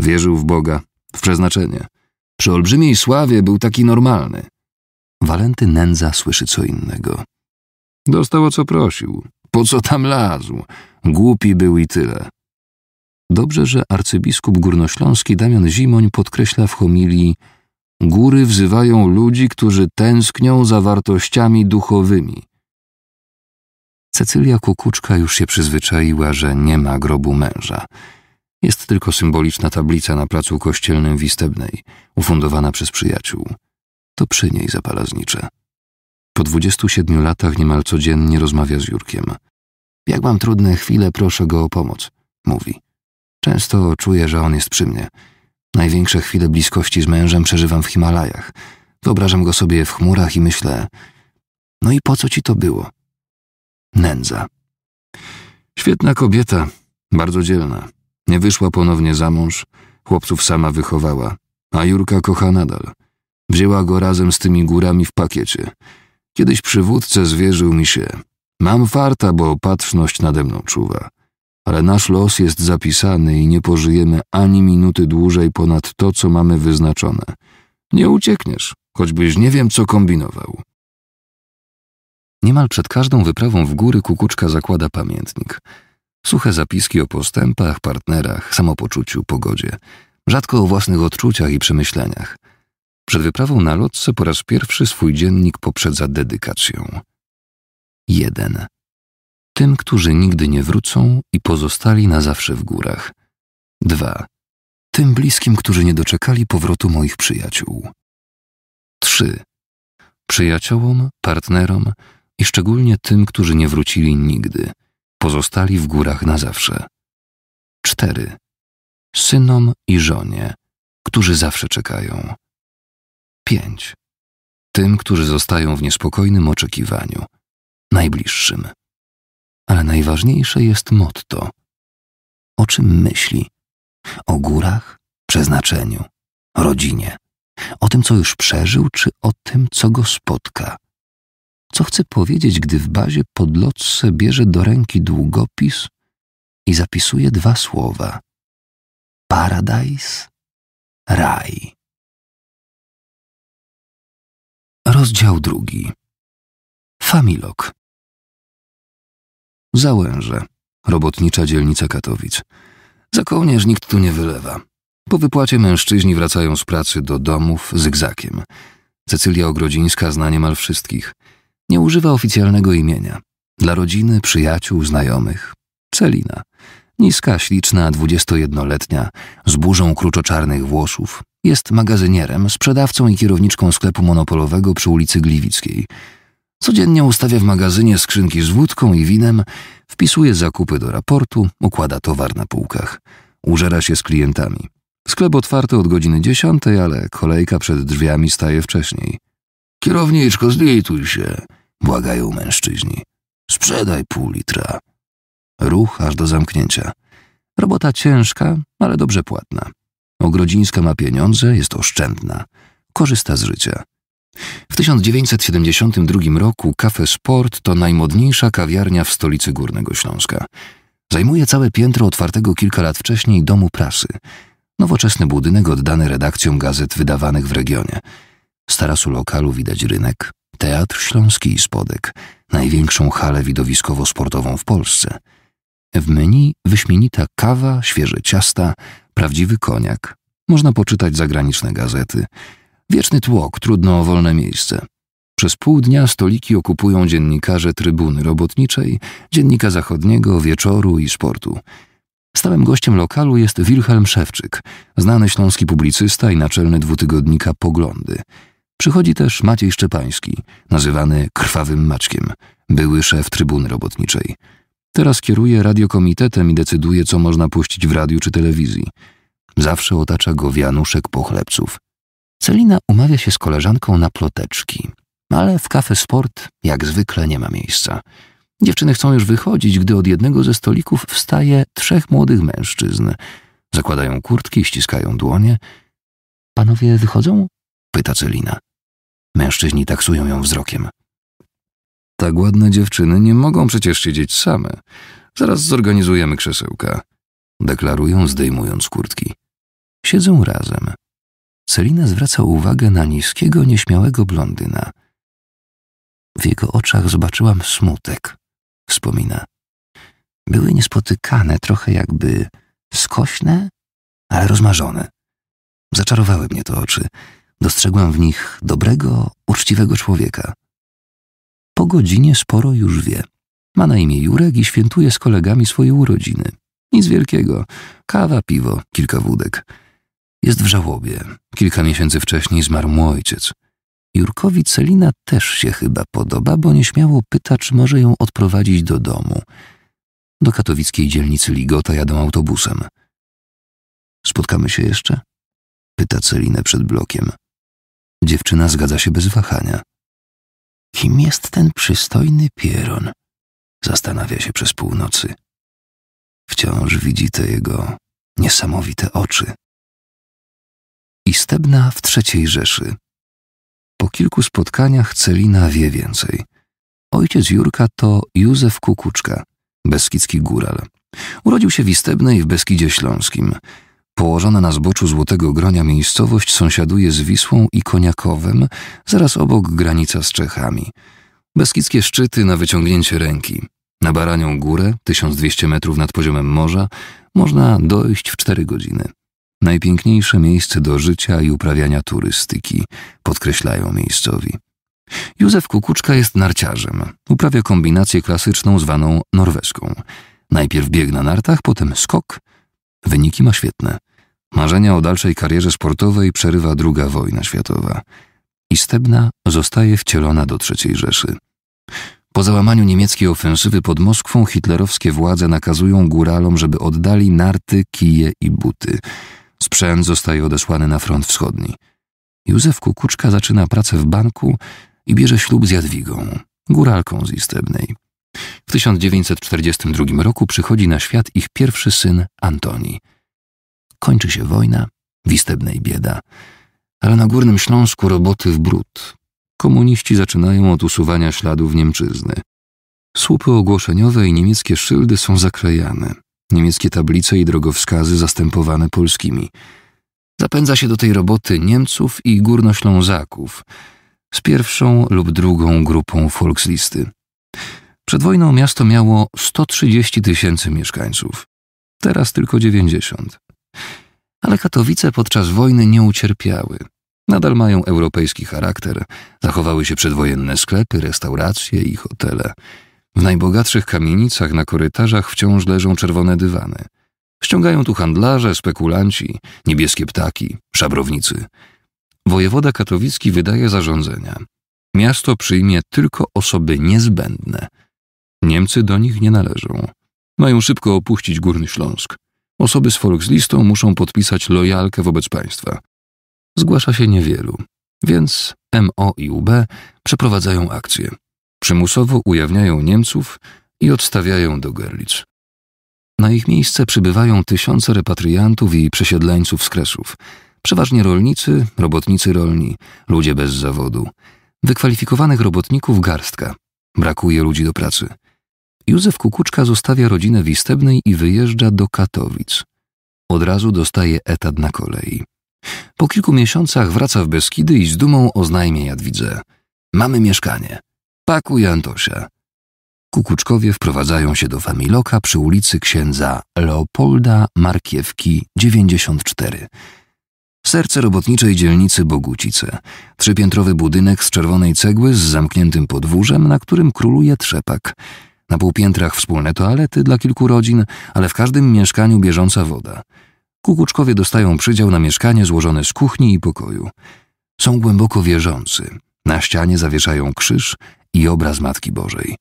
Wierzył w Boga, w przeznaczenie. Przy olbrzymiej sławie był taki normalny. Walenty nędza słyszy co innego. Dostał o co prosił. Po co tam lazł? Głupi był i tyle. Dobrze, że arcybiskup górnośląski Damian Zimoń podkreśla w homilii Góry wzywają ludzi, którzy tęsknią za wartościami duchowymi. Cecylia Kukuczka już się przyzwyczaiła, że nie ma grobu męża. Jest tylko symboliczna tablica na placu kościelnym wistebnej, ufundowana przez przyjaciół. To przy niej zapala znicze. Po 27 latach niemal codziennie rozmawia z Jurkiem. Jak mam trudne chwile, proszę go o pomoc, mówi. Często czuję, że on jest przy mnie. Największe chwile bliskości z mężem przeżywam w Himalajach. Wyobrażam go sobie w chmurach i myślę: No i po co ci to było? Nędza. Świetna kobieta, bardzo dzielna. Nie wyszła ponownie za mąż, chłopców sama wychowała, a Jurka kocha nadal. Wzięła go razem z tymi górami w pakiecie. Kiedyś przywódcę zwierzył mi się. Mam farta, bo opatrzność nade mną czuwa ale nasz los jest zapisany i nie pożyjemy ani minuty dłużej ponad to, co mamy wyznaczone. Nie uciekniesz, choćbyś nie wiem, co kombinował. Niemal przed każdą wyprawą w góry kukuczka zakłada pamiętnik. Suche zapiski o postępach, partnerach, samopoczuciu, pogodzie. Rzadko o własnych odczuciach i przemyśleniach. Przed wyprawą na lotce po raz pierwszy swój dziennik poprzedza dedykacją. 1 tym, którzy nigdy nie wrócą i pozostali na zawsze w górach. 2. Tym bliskim, którzy nie doczekali powrotu moich przyjaciół. 3. Przyjaciołom, partnerom i szczególnie tym, którzy nie wrócili nigdy, pozostali w górach na zawsze. 4. Synom i żonie, którzy zawsze czekają. 5. Tym, którzy zostają w niespokojnym oczekiwaniu, najbliższym ale najważniejsze jest motto. O czym myśli? O górach, przeznaczeniu, rodzinie, o tym, co już przeżył, czy o tym, co go spotka. Co chce powiedzieć, gdy w bazie podlotce bierze do ręki długopis i zapisuje dwa słowa: Paradise, raj. Rozdział drugi. Familok. Załęże, robotnicza dzielnica Katowic. Za kołnierz nikt tu nie wylewa. Po wypłacie mężczyźni wracają z pracy do domów zygzakiem. Cecylia Ogrodzińska zna niemal wszystkich. Nie używa oficjalnego imienia. Dla rodziny, przyjaciół, znajomych. Celina. Niska, śliczna, dwudziestojednoletnia, z burzą kruczoczarnych włosów. Jest magazynierem, sprzedawcą i kierowniczką sklepu monopolowego przy ulicy Gliwickiej – Codziennie ustawia w magazynie skrzynki z wódką i winem, wpisuje zakupy do raportu, układa towar na półkach. Użera się z klientami. Sklep otwarty od godziny dziesiątej, ale kolejka przed drzwiami staje wcześniej. Kierowniczko, zlituj się, błagają mężczyźni. Sprzedaj pół litra. Ruch aż do zamknięcia. Robota ciężka, ale dobrze płatna. Ogrodzińska ma pieniądze, jest oszczędna. Korzysta z życia. W 1972 roku Cafe Sport to najmodniejsza kawiarnia w stolicy Górnego Śląska. Zajmuje całe piętro otwartego kilka lat wcześniej Domu Prasy. Nowoczesny budynek oddany redakcjom gazet wydawanych w regionie. Z tarasu lokalu widać rynek, Teatr Śląski i Spodek, największą halę widowiskowo-sportową w Polsce. W menu wyśmienita kawa, świeże ciasta, prawdziwy koniak. Można poczytać zagraniczne gazety – Wieczny tłok, trudno o wolne miejsce. Przez pół dnia stoliki okupują dziennikarze Trybuny Robotniczej, Dziennika Zachodniego, Wieczoru i Sportu. Stałym gościem lokalu jest Wilhelm Szewczyk, znany śląski publicysta i naczelny dwutygodnika Poglądy. Przychodzi też Maciej Szczepański, nazywany Krwawym Maćkiem, były szef Trybuny Robotniczej. Teraz kieruje radiokomitetem i decyduje, co można puścić w radiu czy telewizji. Zawsze otacza go wianuszek pochlebców. Celina umawia się z koleżanką na ploteczki, ale w kafe sport jak zwykle nie ma miejsca. Dziewczyny chcą już wychodzić, gdy od jednego ze stolików wstaje trzech młodych mężczyzn. Zakładają kurtki, ściskają dłonie. Panowie wychodzą? pyta Celina. Mężczyźni taksują ją wzrokiem. Tak ładne dziewczyny nie mogą przecież siedzieć same. Zaraz zorganizujemy krzesełka. Deklarują, zdejmując kurtki. Siedzą razem. Selina zwraca uwagę na niskiego, nieśmiałego blondyna. W jego oczach zobaczyłam smutek, wspomina. Były niespotykane, trochę jakby skośne, ale rozmarzone. Zaczarowały mnie te oczy. Dostrzegłam w nich dobrego, uczciwego człowieka. Po godzinie sporo już wie. Ma na imię Jurek i świętuje z kolegami swoje urodziny. Nic wielkiego. Kawa, piwo, kilka wódek. Jest w żałobie. Kilka miesięcy wcześniej zmarł mu ojciec. Jurkowi Celina też się chyba podoba, bo nieśmiało pyta, czy może ją odprowadzić do domu. Do katowickiej dzielnicy Ligota jadą autobusem. Spotkamy się jeszcze? Pyta Celinę przed blokiem. Dziewczyna zgadza się bez wahania. Kim jest ten przystojny Pieron? Zastanawia się przez północy. Wciąż widzi te jego niesamowite oczy i Stebna w III Rzeszy. Po kilku spotkaniach Celina wie więcej. Ojciec Jurka to Józef Kukuczka, beskidzki góral. Urodził się w Istebnej w Beskidzie Śląskim. Położona na zboczu Złotego Gronia miejscowość sąsiaduje z Wisłą i Koniakowem, zaraz obok granica z Czechami. Beskidzkie szczyty na wyciągnięcie ręki. Na Baranią Górę, 1200 metrów nad poziomem morza, można dojść w 4 godziny. Najpiękniejsze miejsce do życia i uprawiania turystyki, podkreślają miejscowi. Józef Kukuczka jest narciarzem. Uprawia kombinację klasyczną zwaną norweską. Najpierw bieg na nartach, potem skok. Wyniki ma świetne. Marzenia o dalszej karierze sportowej przerywa II wojna światowa. I Stebna zostaje wcielona do III Rzeszy. Po załamaniu niemieckiej ofensywy pod Moskwą hitlerowskie władze nakazują góralom, żeby oddali narty, kije i buty – Sprzęt zostaje odesłany na front wschodni. Józef Kukuczka zaczyna pracę w banku i bierze ślub z Jadwigą, góralką z Istebnej. W 1942 roku przychodzi na świat ich pierwszy syn Antoni. Kończy się wojna, w Istebnej bieda, ale na Górnym Śląsku roboty w brud. Komuniści zaczynają od usuwania śladów Niemczyzny. Słupy ogłoszeniowe i niemieckie szyldy są zakrajane – niemieckie tablice i drogowskazy zastępowane polskimi. Zapędza się do tej roboty Niemców i Górnoślązaków z pierwszą lub drugą grupą Volkslisty. Przed wojną miasto miało 130 tysięcy mieszkańców, teraz tylko 90. Ale Katowice podczas wojny nie ucierpiały. Nadal mają europejski charakter, zachowały się przedwojenne sklepy, restauracje i hotele. W najbogatszych kamienicach na korytarzach wciąż leżą czerwone dywany. Ściągają tu handlarze, spekulanci, niebieskie ptaki, szabrownicy. Wojewoda katowicki wydaje zarządzenia. Miasto przyjmie tylko osoby niezbędne. Niemcy do nich nie należą. Mają szybko opuścić Górny Śląsk. Osoby z Volkslistą muszą podpisać lojalkę wobec państwa. Zgłasza się niewielu, więc MO i UB przeprowadzają akcję. Przymusowo ujawniają Niemców i odstawiają do Gerlitz. Na ich miejsce przybywają tysiące repatriantów i przesiedleńców z kresów. Przeważnie rolnicy, robotnicy rolni, ludzie bez zawodu. Wykwalifikowanych robotników garstka. Brakuje ludzi do pracy. Józef Kukuczka zostawia rodzinę w Istebnej i wyjeżdża do Katowic. Od razu dostaje etat na kolei. Po kilku miesiącach wraca w Beskidy i z dumą oznajmie Jadwidze. Mamy mieszkanie. Pakuj Antosia. Kukuczkowie wprowadzają się do Familoka przy ulicy księdza Leopolda Markiewki 94. Serce robotniczej dzielnicy Bogucice. Trzypiętrowy budynek z czerwonej cegły z zamkniętym podwórzem, na którym króluje trzepak. Na półpiętrach wspólne toalety dla kilku rodzin, ale w każdym mieszkaniu bieżąca woda. Kukuczkowie dostają przydział na mieszkanie złożone z kuchni i pokoju. Są głęboko wierzący. Na ścianie zawieszają krzyż i obraz Matki Bożej.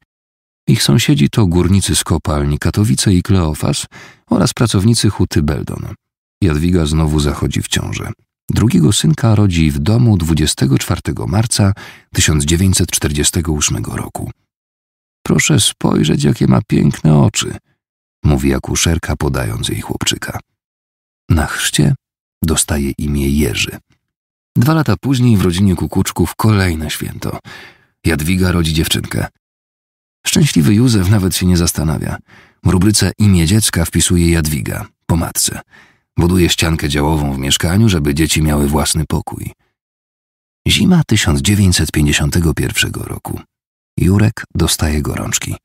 Ich sąsiedzi to górnicy z kopalni Katowice i Kleofas oraz pracownicy huty Beldon. Jadwiga znowu zachodzi w ciążę. Drugiego synka rodzi w domu 24 marca 1948 roku. Proszę spojrzeć, jakie ma piękne oczy, mówi akuszerka, podając jej chłopczyka. Na chrzcie dostaje imię Jerzy. Dwa lata później w rodzinie kukuczków kolejne święto. Jadwiga rodzi dziewczynkę. Szczęśliwy Józef nawet się nie zastanawia. W rubryce imię dziecka wpisuje Jadwiga, po matce. Buduje ściankę działową w mieszkaniu, żeby dzieci miały własny pokój. Zima 1951 roku. Jurek dostaje gorączki.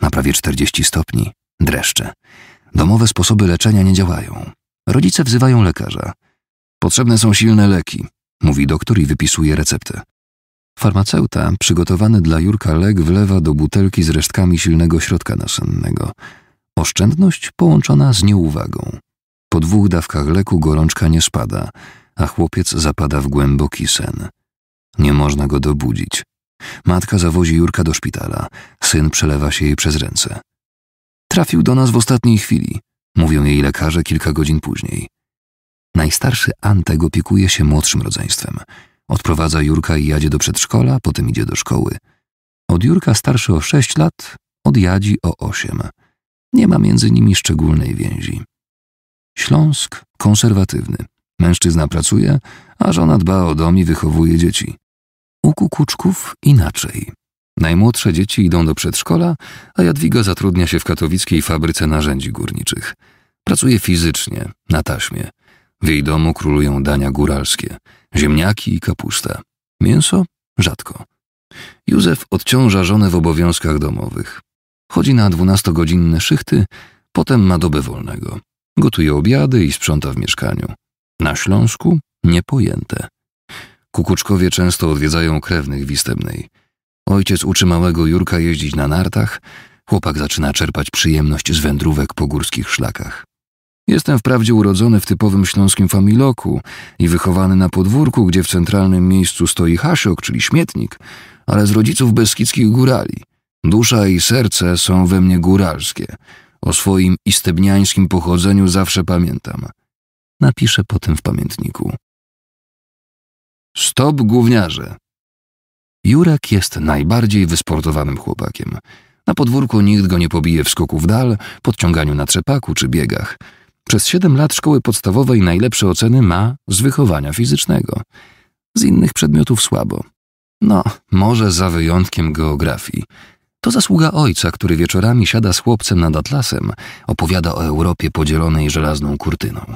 Na prawie 40 stopni. Dreszcze. Domowe sposoby leczenia nie działają. Rodzice wzywają lekarza. Potrzebne są silne leki, mówi doktor i wypisuje receptę. Farmaceuta przygotowany dla Jurka lek wlewa do butelki z resztkami silnego środka nasennego. Oszczędność połączona z nieuwagą. Po dwóch dawkach leku gorączka nie spada, a chłopiec zapada w głęboki sen. Nie można go dobudzić. Matka zawozi Jurka do szpitala. Syn przelewa się jej przez ręce. Trafił do nas w ostatniej chwili, mówią jej lekarze kilka godzin później. Najstarszy Antek opiekuje się młodszym rodzeństwem. Odprowadza Jurka i Jadzie do przedszkola, potem idzie do szkoły. Od Jurka starszy o sześć lat, od Jadzi o osiem. Nie ma między nimi szczególnej więzi. Śląsk konserwatywny. Mężczyzna pracuje, a żona dba o dom i wychowuje dzieci. U kukuczków inaczej. Najmłodsze dzieci idą do przedszkola, a Jadwiga zatrudnia się w katowickiej fabryce narzędzi górniczych. Pracuje fizycznie, na taśmie – w jej domu królują dania góralskie, ziemniaki i kapusta. Mięso? Rzadko. Józef odciąża żonę w obowiązkach domowych. Chodzi na dwunastogodzinne szychty, potem ma dobę wolnego. Gotuje obiady i sprząta w mieszkaniu. Na Śląsku niepojęte. Kukuczkowie często odwiedzają krewnych wistebnej. Ojciec uczy małego Jurka jeździć na nartach, chłopak zaczyna czerpać przyjemność z wędrówek po górskich szlakach. Jestem wprawdzie urodzony w typowym śląskim familoku i wychowany na podwórku, gdzie w centralnym miejscu stoi hasiok, czyli śmietnik, ale z rodziców beskidzkich górali. Dusza i serce są we mnie góralskie. O swoim istebniańskim pochodzeniu zawsze pamiętam. Napiszę potem w pamiętniku. Stop, gówniarze! Jurek jest najbardziej wysportowanym chłopakiem. Na podwórku nikt go nie pobije w skoku w dal, podciąganiu na trzepaku czy biegach – przez 7 lat szkoły podstawowej najlepsze oceny ma z wychowania fizycznego. Z innych przedmiotów słabo. No, może za wyjątkiem geografii. To zasługa ojca, który wieczorami siada z chłopcem nad atlasem, opowiada o Europie podzielonej żelazną kurtyną.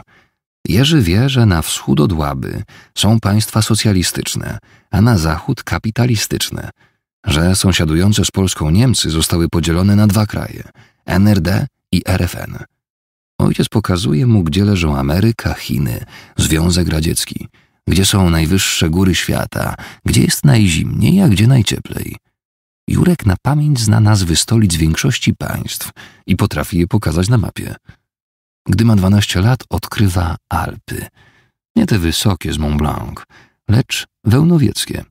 Jerzy wie, że na wschód od Łaby są państwa socjalistyczne, a na zachód kapitalistyczne, że sąsiadujące z Polską Niemcy zostały podzielone na dwa kraje NRD i RFN. Ojciec pokazuje mu, gdzie leżą Ameryka, Chiny, Związek Radziecki, gdzie są najwyższe góry świata, gdzie jest najzimniej, a gdzie najcieplej. Jurek na pamięć zna nazwy stolic większości państw i potrafi je pokazać na mapie. Gdy ma 12 lat, odkrywa Alpy. Nie te wysokie z Mont Blanc, lecz wełnowieckie.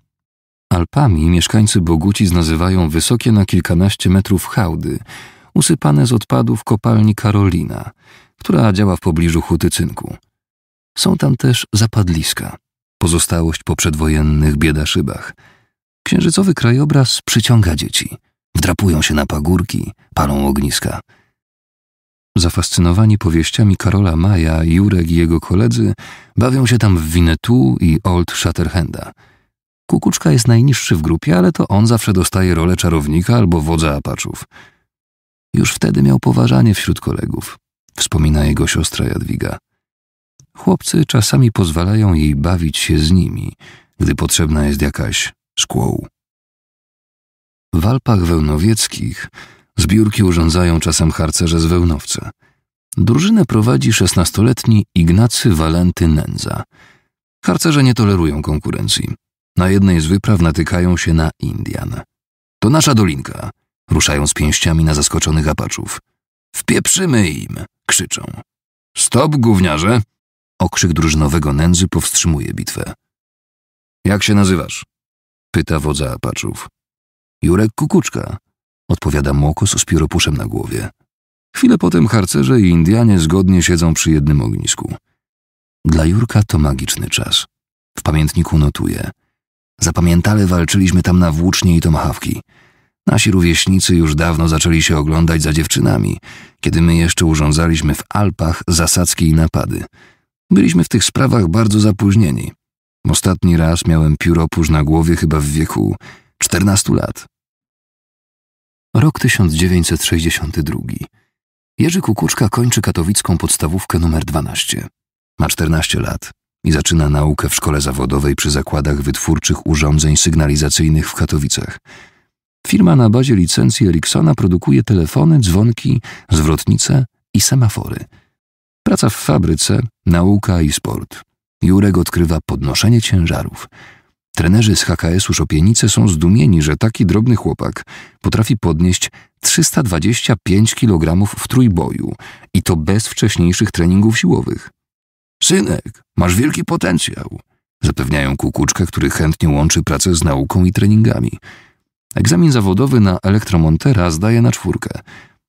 Alpami mieszkańcy Boguci nazywają wysokie na kilkanaście metrów hałdy – usypane z odpadów kopalni Karolina, która działa w pobliżu huty cynku. Są tam też zapadliska, pozostałość po przedwojennych szybach. Księżycowy krajobraz przyciąga dzieci. Wdrapują się na pagórki, palą ogniska. Zafascynowani powieściami Karola Maja, Jurek i jego koledzy bawią się tam w Winnetou i Old Shatterhanda. Kukuczka jest najniższy w grupie, ale to on zawsze dostaje rolę czarownika albo wodza apaczów. Już wtedy miał poważanie wśród kolegów, wspomina jego siostra Jadwiga. Chłopcy czasami pozwalają jej bawić się z nimi, gdy potrzebna jest jakaś szkło. W Alpach Wełnowieckich zbiórki urządzają czasem harcerze z Wełnowca. Drużynę prowadzi szesnastoletni Ignacy Walenty Nędza. Harcerze nie tolerują konkurencji. Na jednej z wypraw natykają się na Indian. To nasza dolinka, Ruszają z pięściami na zaskoczonych apaczów. Wpieprzymy im! krzyczą. Stop, gówniarze! Okrzyk drużynowego nędzy powstrzymuje bitwę. Jak się nazywasz? pyta wodza apaczów. Jurek Kukuczka, odpowiada Młoko z pióropuszem na głowie. Chwilę potem harcerze i Indianie zgodnie siedzą przy jednym ognisku. Dla Jurka to magiczny czas. W pamiętniku notuje. Zapamiętale walczyliśmy tam na włócznie i tomahawki. Nasi rówieśnicy już dawno zaczęli się oglądać za dziewczynami, kiedy my jeszcze urządzaliśmy w Alpach zasadzki i napady. Byliśmy w tych sprawach bardzo zapóźnieni. Ostatni raz miałem pióropusz na głowie chyba w wieku 14 lat. Rok 1962. Jerzy Kukuczka kończy katowicką podstawówkę numer 12. Ma 14 lat i zaczyna naukę w szkole zawodowej przy zakładach wytwórczych urządzeń sygnalizacyjnych w Katowicach – Firma na bazie licencji Ericssona produkuje telefony, dzwonki, zwrotnice i semafory. Praca w fabryce, nauka i sport. Jurek odkrywa podnoszenie ciężarów. Trenerzy z HKS-u Szopienice są zdumieni, że taki drobny chłopak potrafi podnieść 325 kg w trójboju i to bez wcześniejszych treningów siłowych. Synek, masz wielki potencjał, zapewniają kukuczkę, który chętnie łączy pracę z nauką i treningami. Egzamin zawodowy na elektromontera zdaje na czwórkę.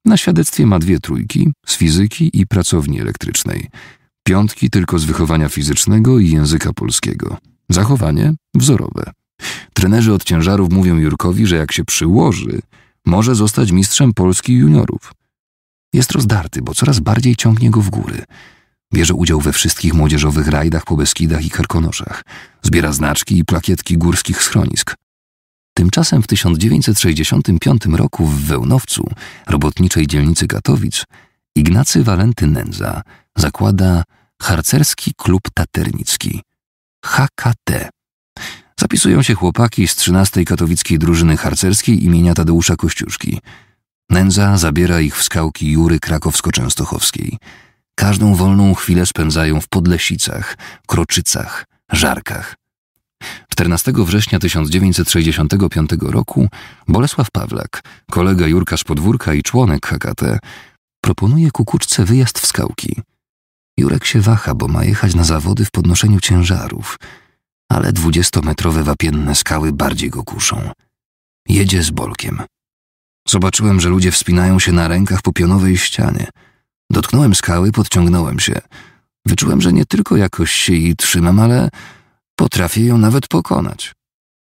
Na świadectwie ma dwie trójki z fizyki i pracowni elektrycznej. Piątki tylko z wychowania fizycznego i języka polskiego. Zachowanie wzorowe. Trenerzy od ciężarów mówią Jurkowi, że jak się przyłoży, może zostać mistrzem Polski juniorów. Jest rozdarty, bo coraz bardziej ciągnie go w góry. Bierze udział we wszystkich młodzieżowych rajdach po Beskidach i Karkonoszach. Zbiera znaczki i plakietki górskich schronisk. Tymczasem w 1965 roku w Wełnowcu, robotniczej dzielnicy Katowic, Ignacy Walenty Nędza zakłada harcerski klub taternicki HKT. Zapisują się chłopaki z 13 katowickiej drużyny harcerskiej imienia Tadeusza Kościuszki. Nędza zabiera ich w skałki Jury krakowsko-częstochowskiej. Każdą wolną chwilę spędzają w Podlesicach, Kroczycach, Żarkach – 14 września 1965 roku Bolesław Pawlak, kolega Jurka z podwórka i członek HKT, proponuje kukuczce wyjazd w skałki. Jurek się waha, bo ma jechać na zawody w podnoszeniu ciężarów, ale dwudziestometrowe wapienne skały bardziej go kuszą. Jedzie z bolkiem. Zobaczyłem, że ludzie wspinają się na rękach po pionowej ścianie. Dotknąłem skały, podciągnąłem się. Wyczułem, że nie tylko jakoś się jej trzymam, ale Potrafię ją nawet pokonać.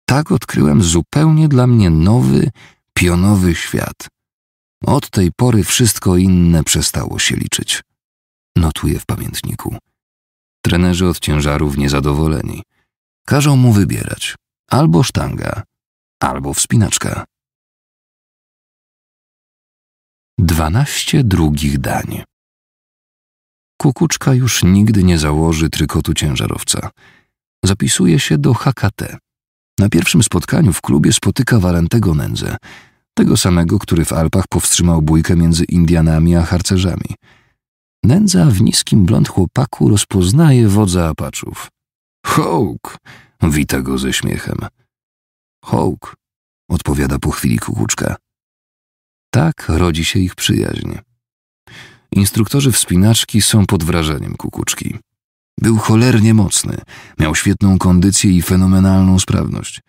Tak odkryłem zupełnie dla mnie nowy, pionowy świat. Od tej pory wszystko inne przestało się liczyć. Notuję w pamiętniku. Trenerzy od ciężarów niezadowoleni. Każą mu wybierać albo sztanga, albo wspinaczka. Dwanaście drugich dań. Kukuczka już nigdy nie założy trykotu ciężarowca zapisuje się do HKT. Na pierwszym spotkaniu w klubie spotyka Walentego Nędzę, tego samego, który w Alpach powstrzymał bójkę między Indianami a harcerzami. Nędza w niskim blond chłopaku rozpoznaje wodza Apaczów. Hołk! wita go ze śmiechem. Hołk, odpowiada po chwili kukuczka. Tak rodzi się ich przyjaźń. Instruktorzy wspinaczki są pod wrażeniem kukuczki. Był cholernie mocny, miał świetną kondycję i fenomenalną sprawność.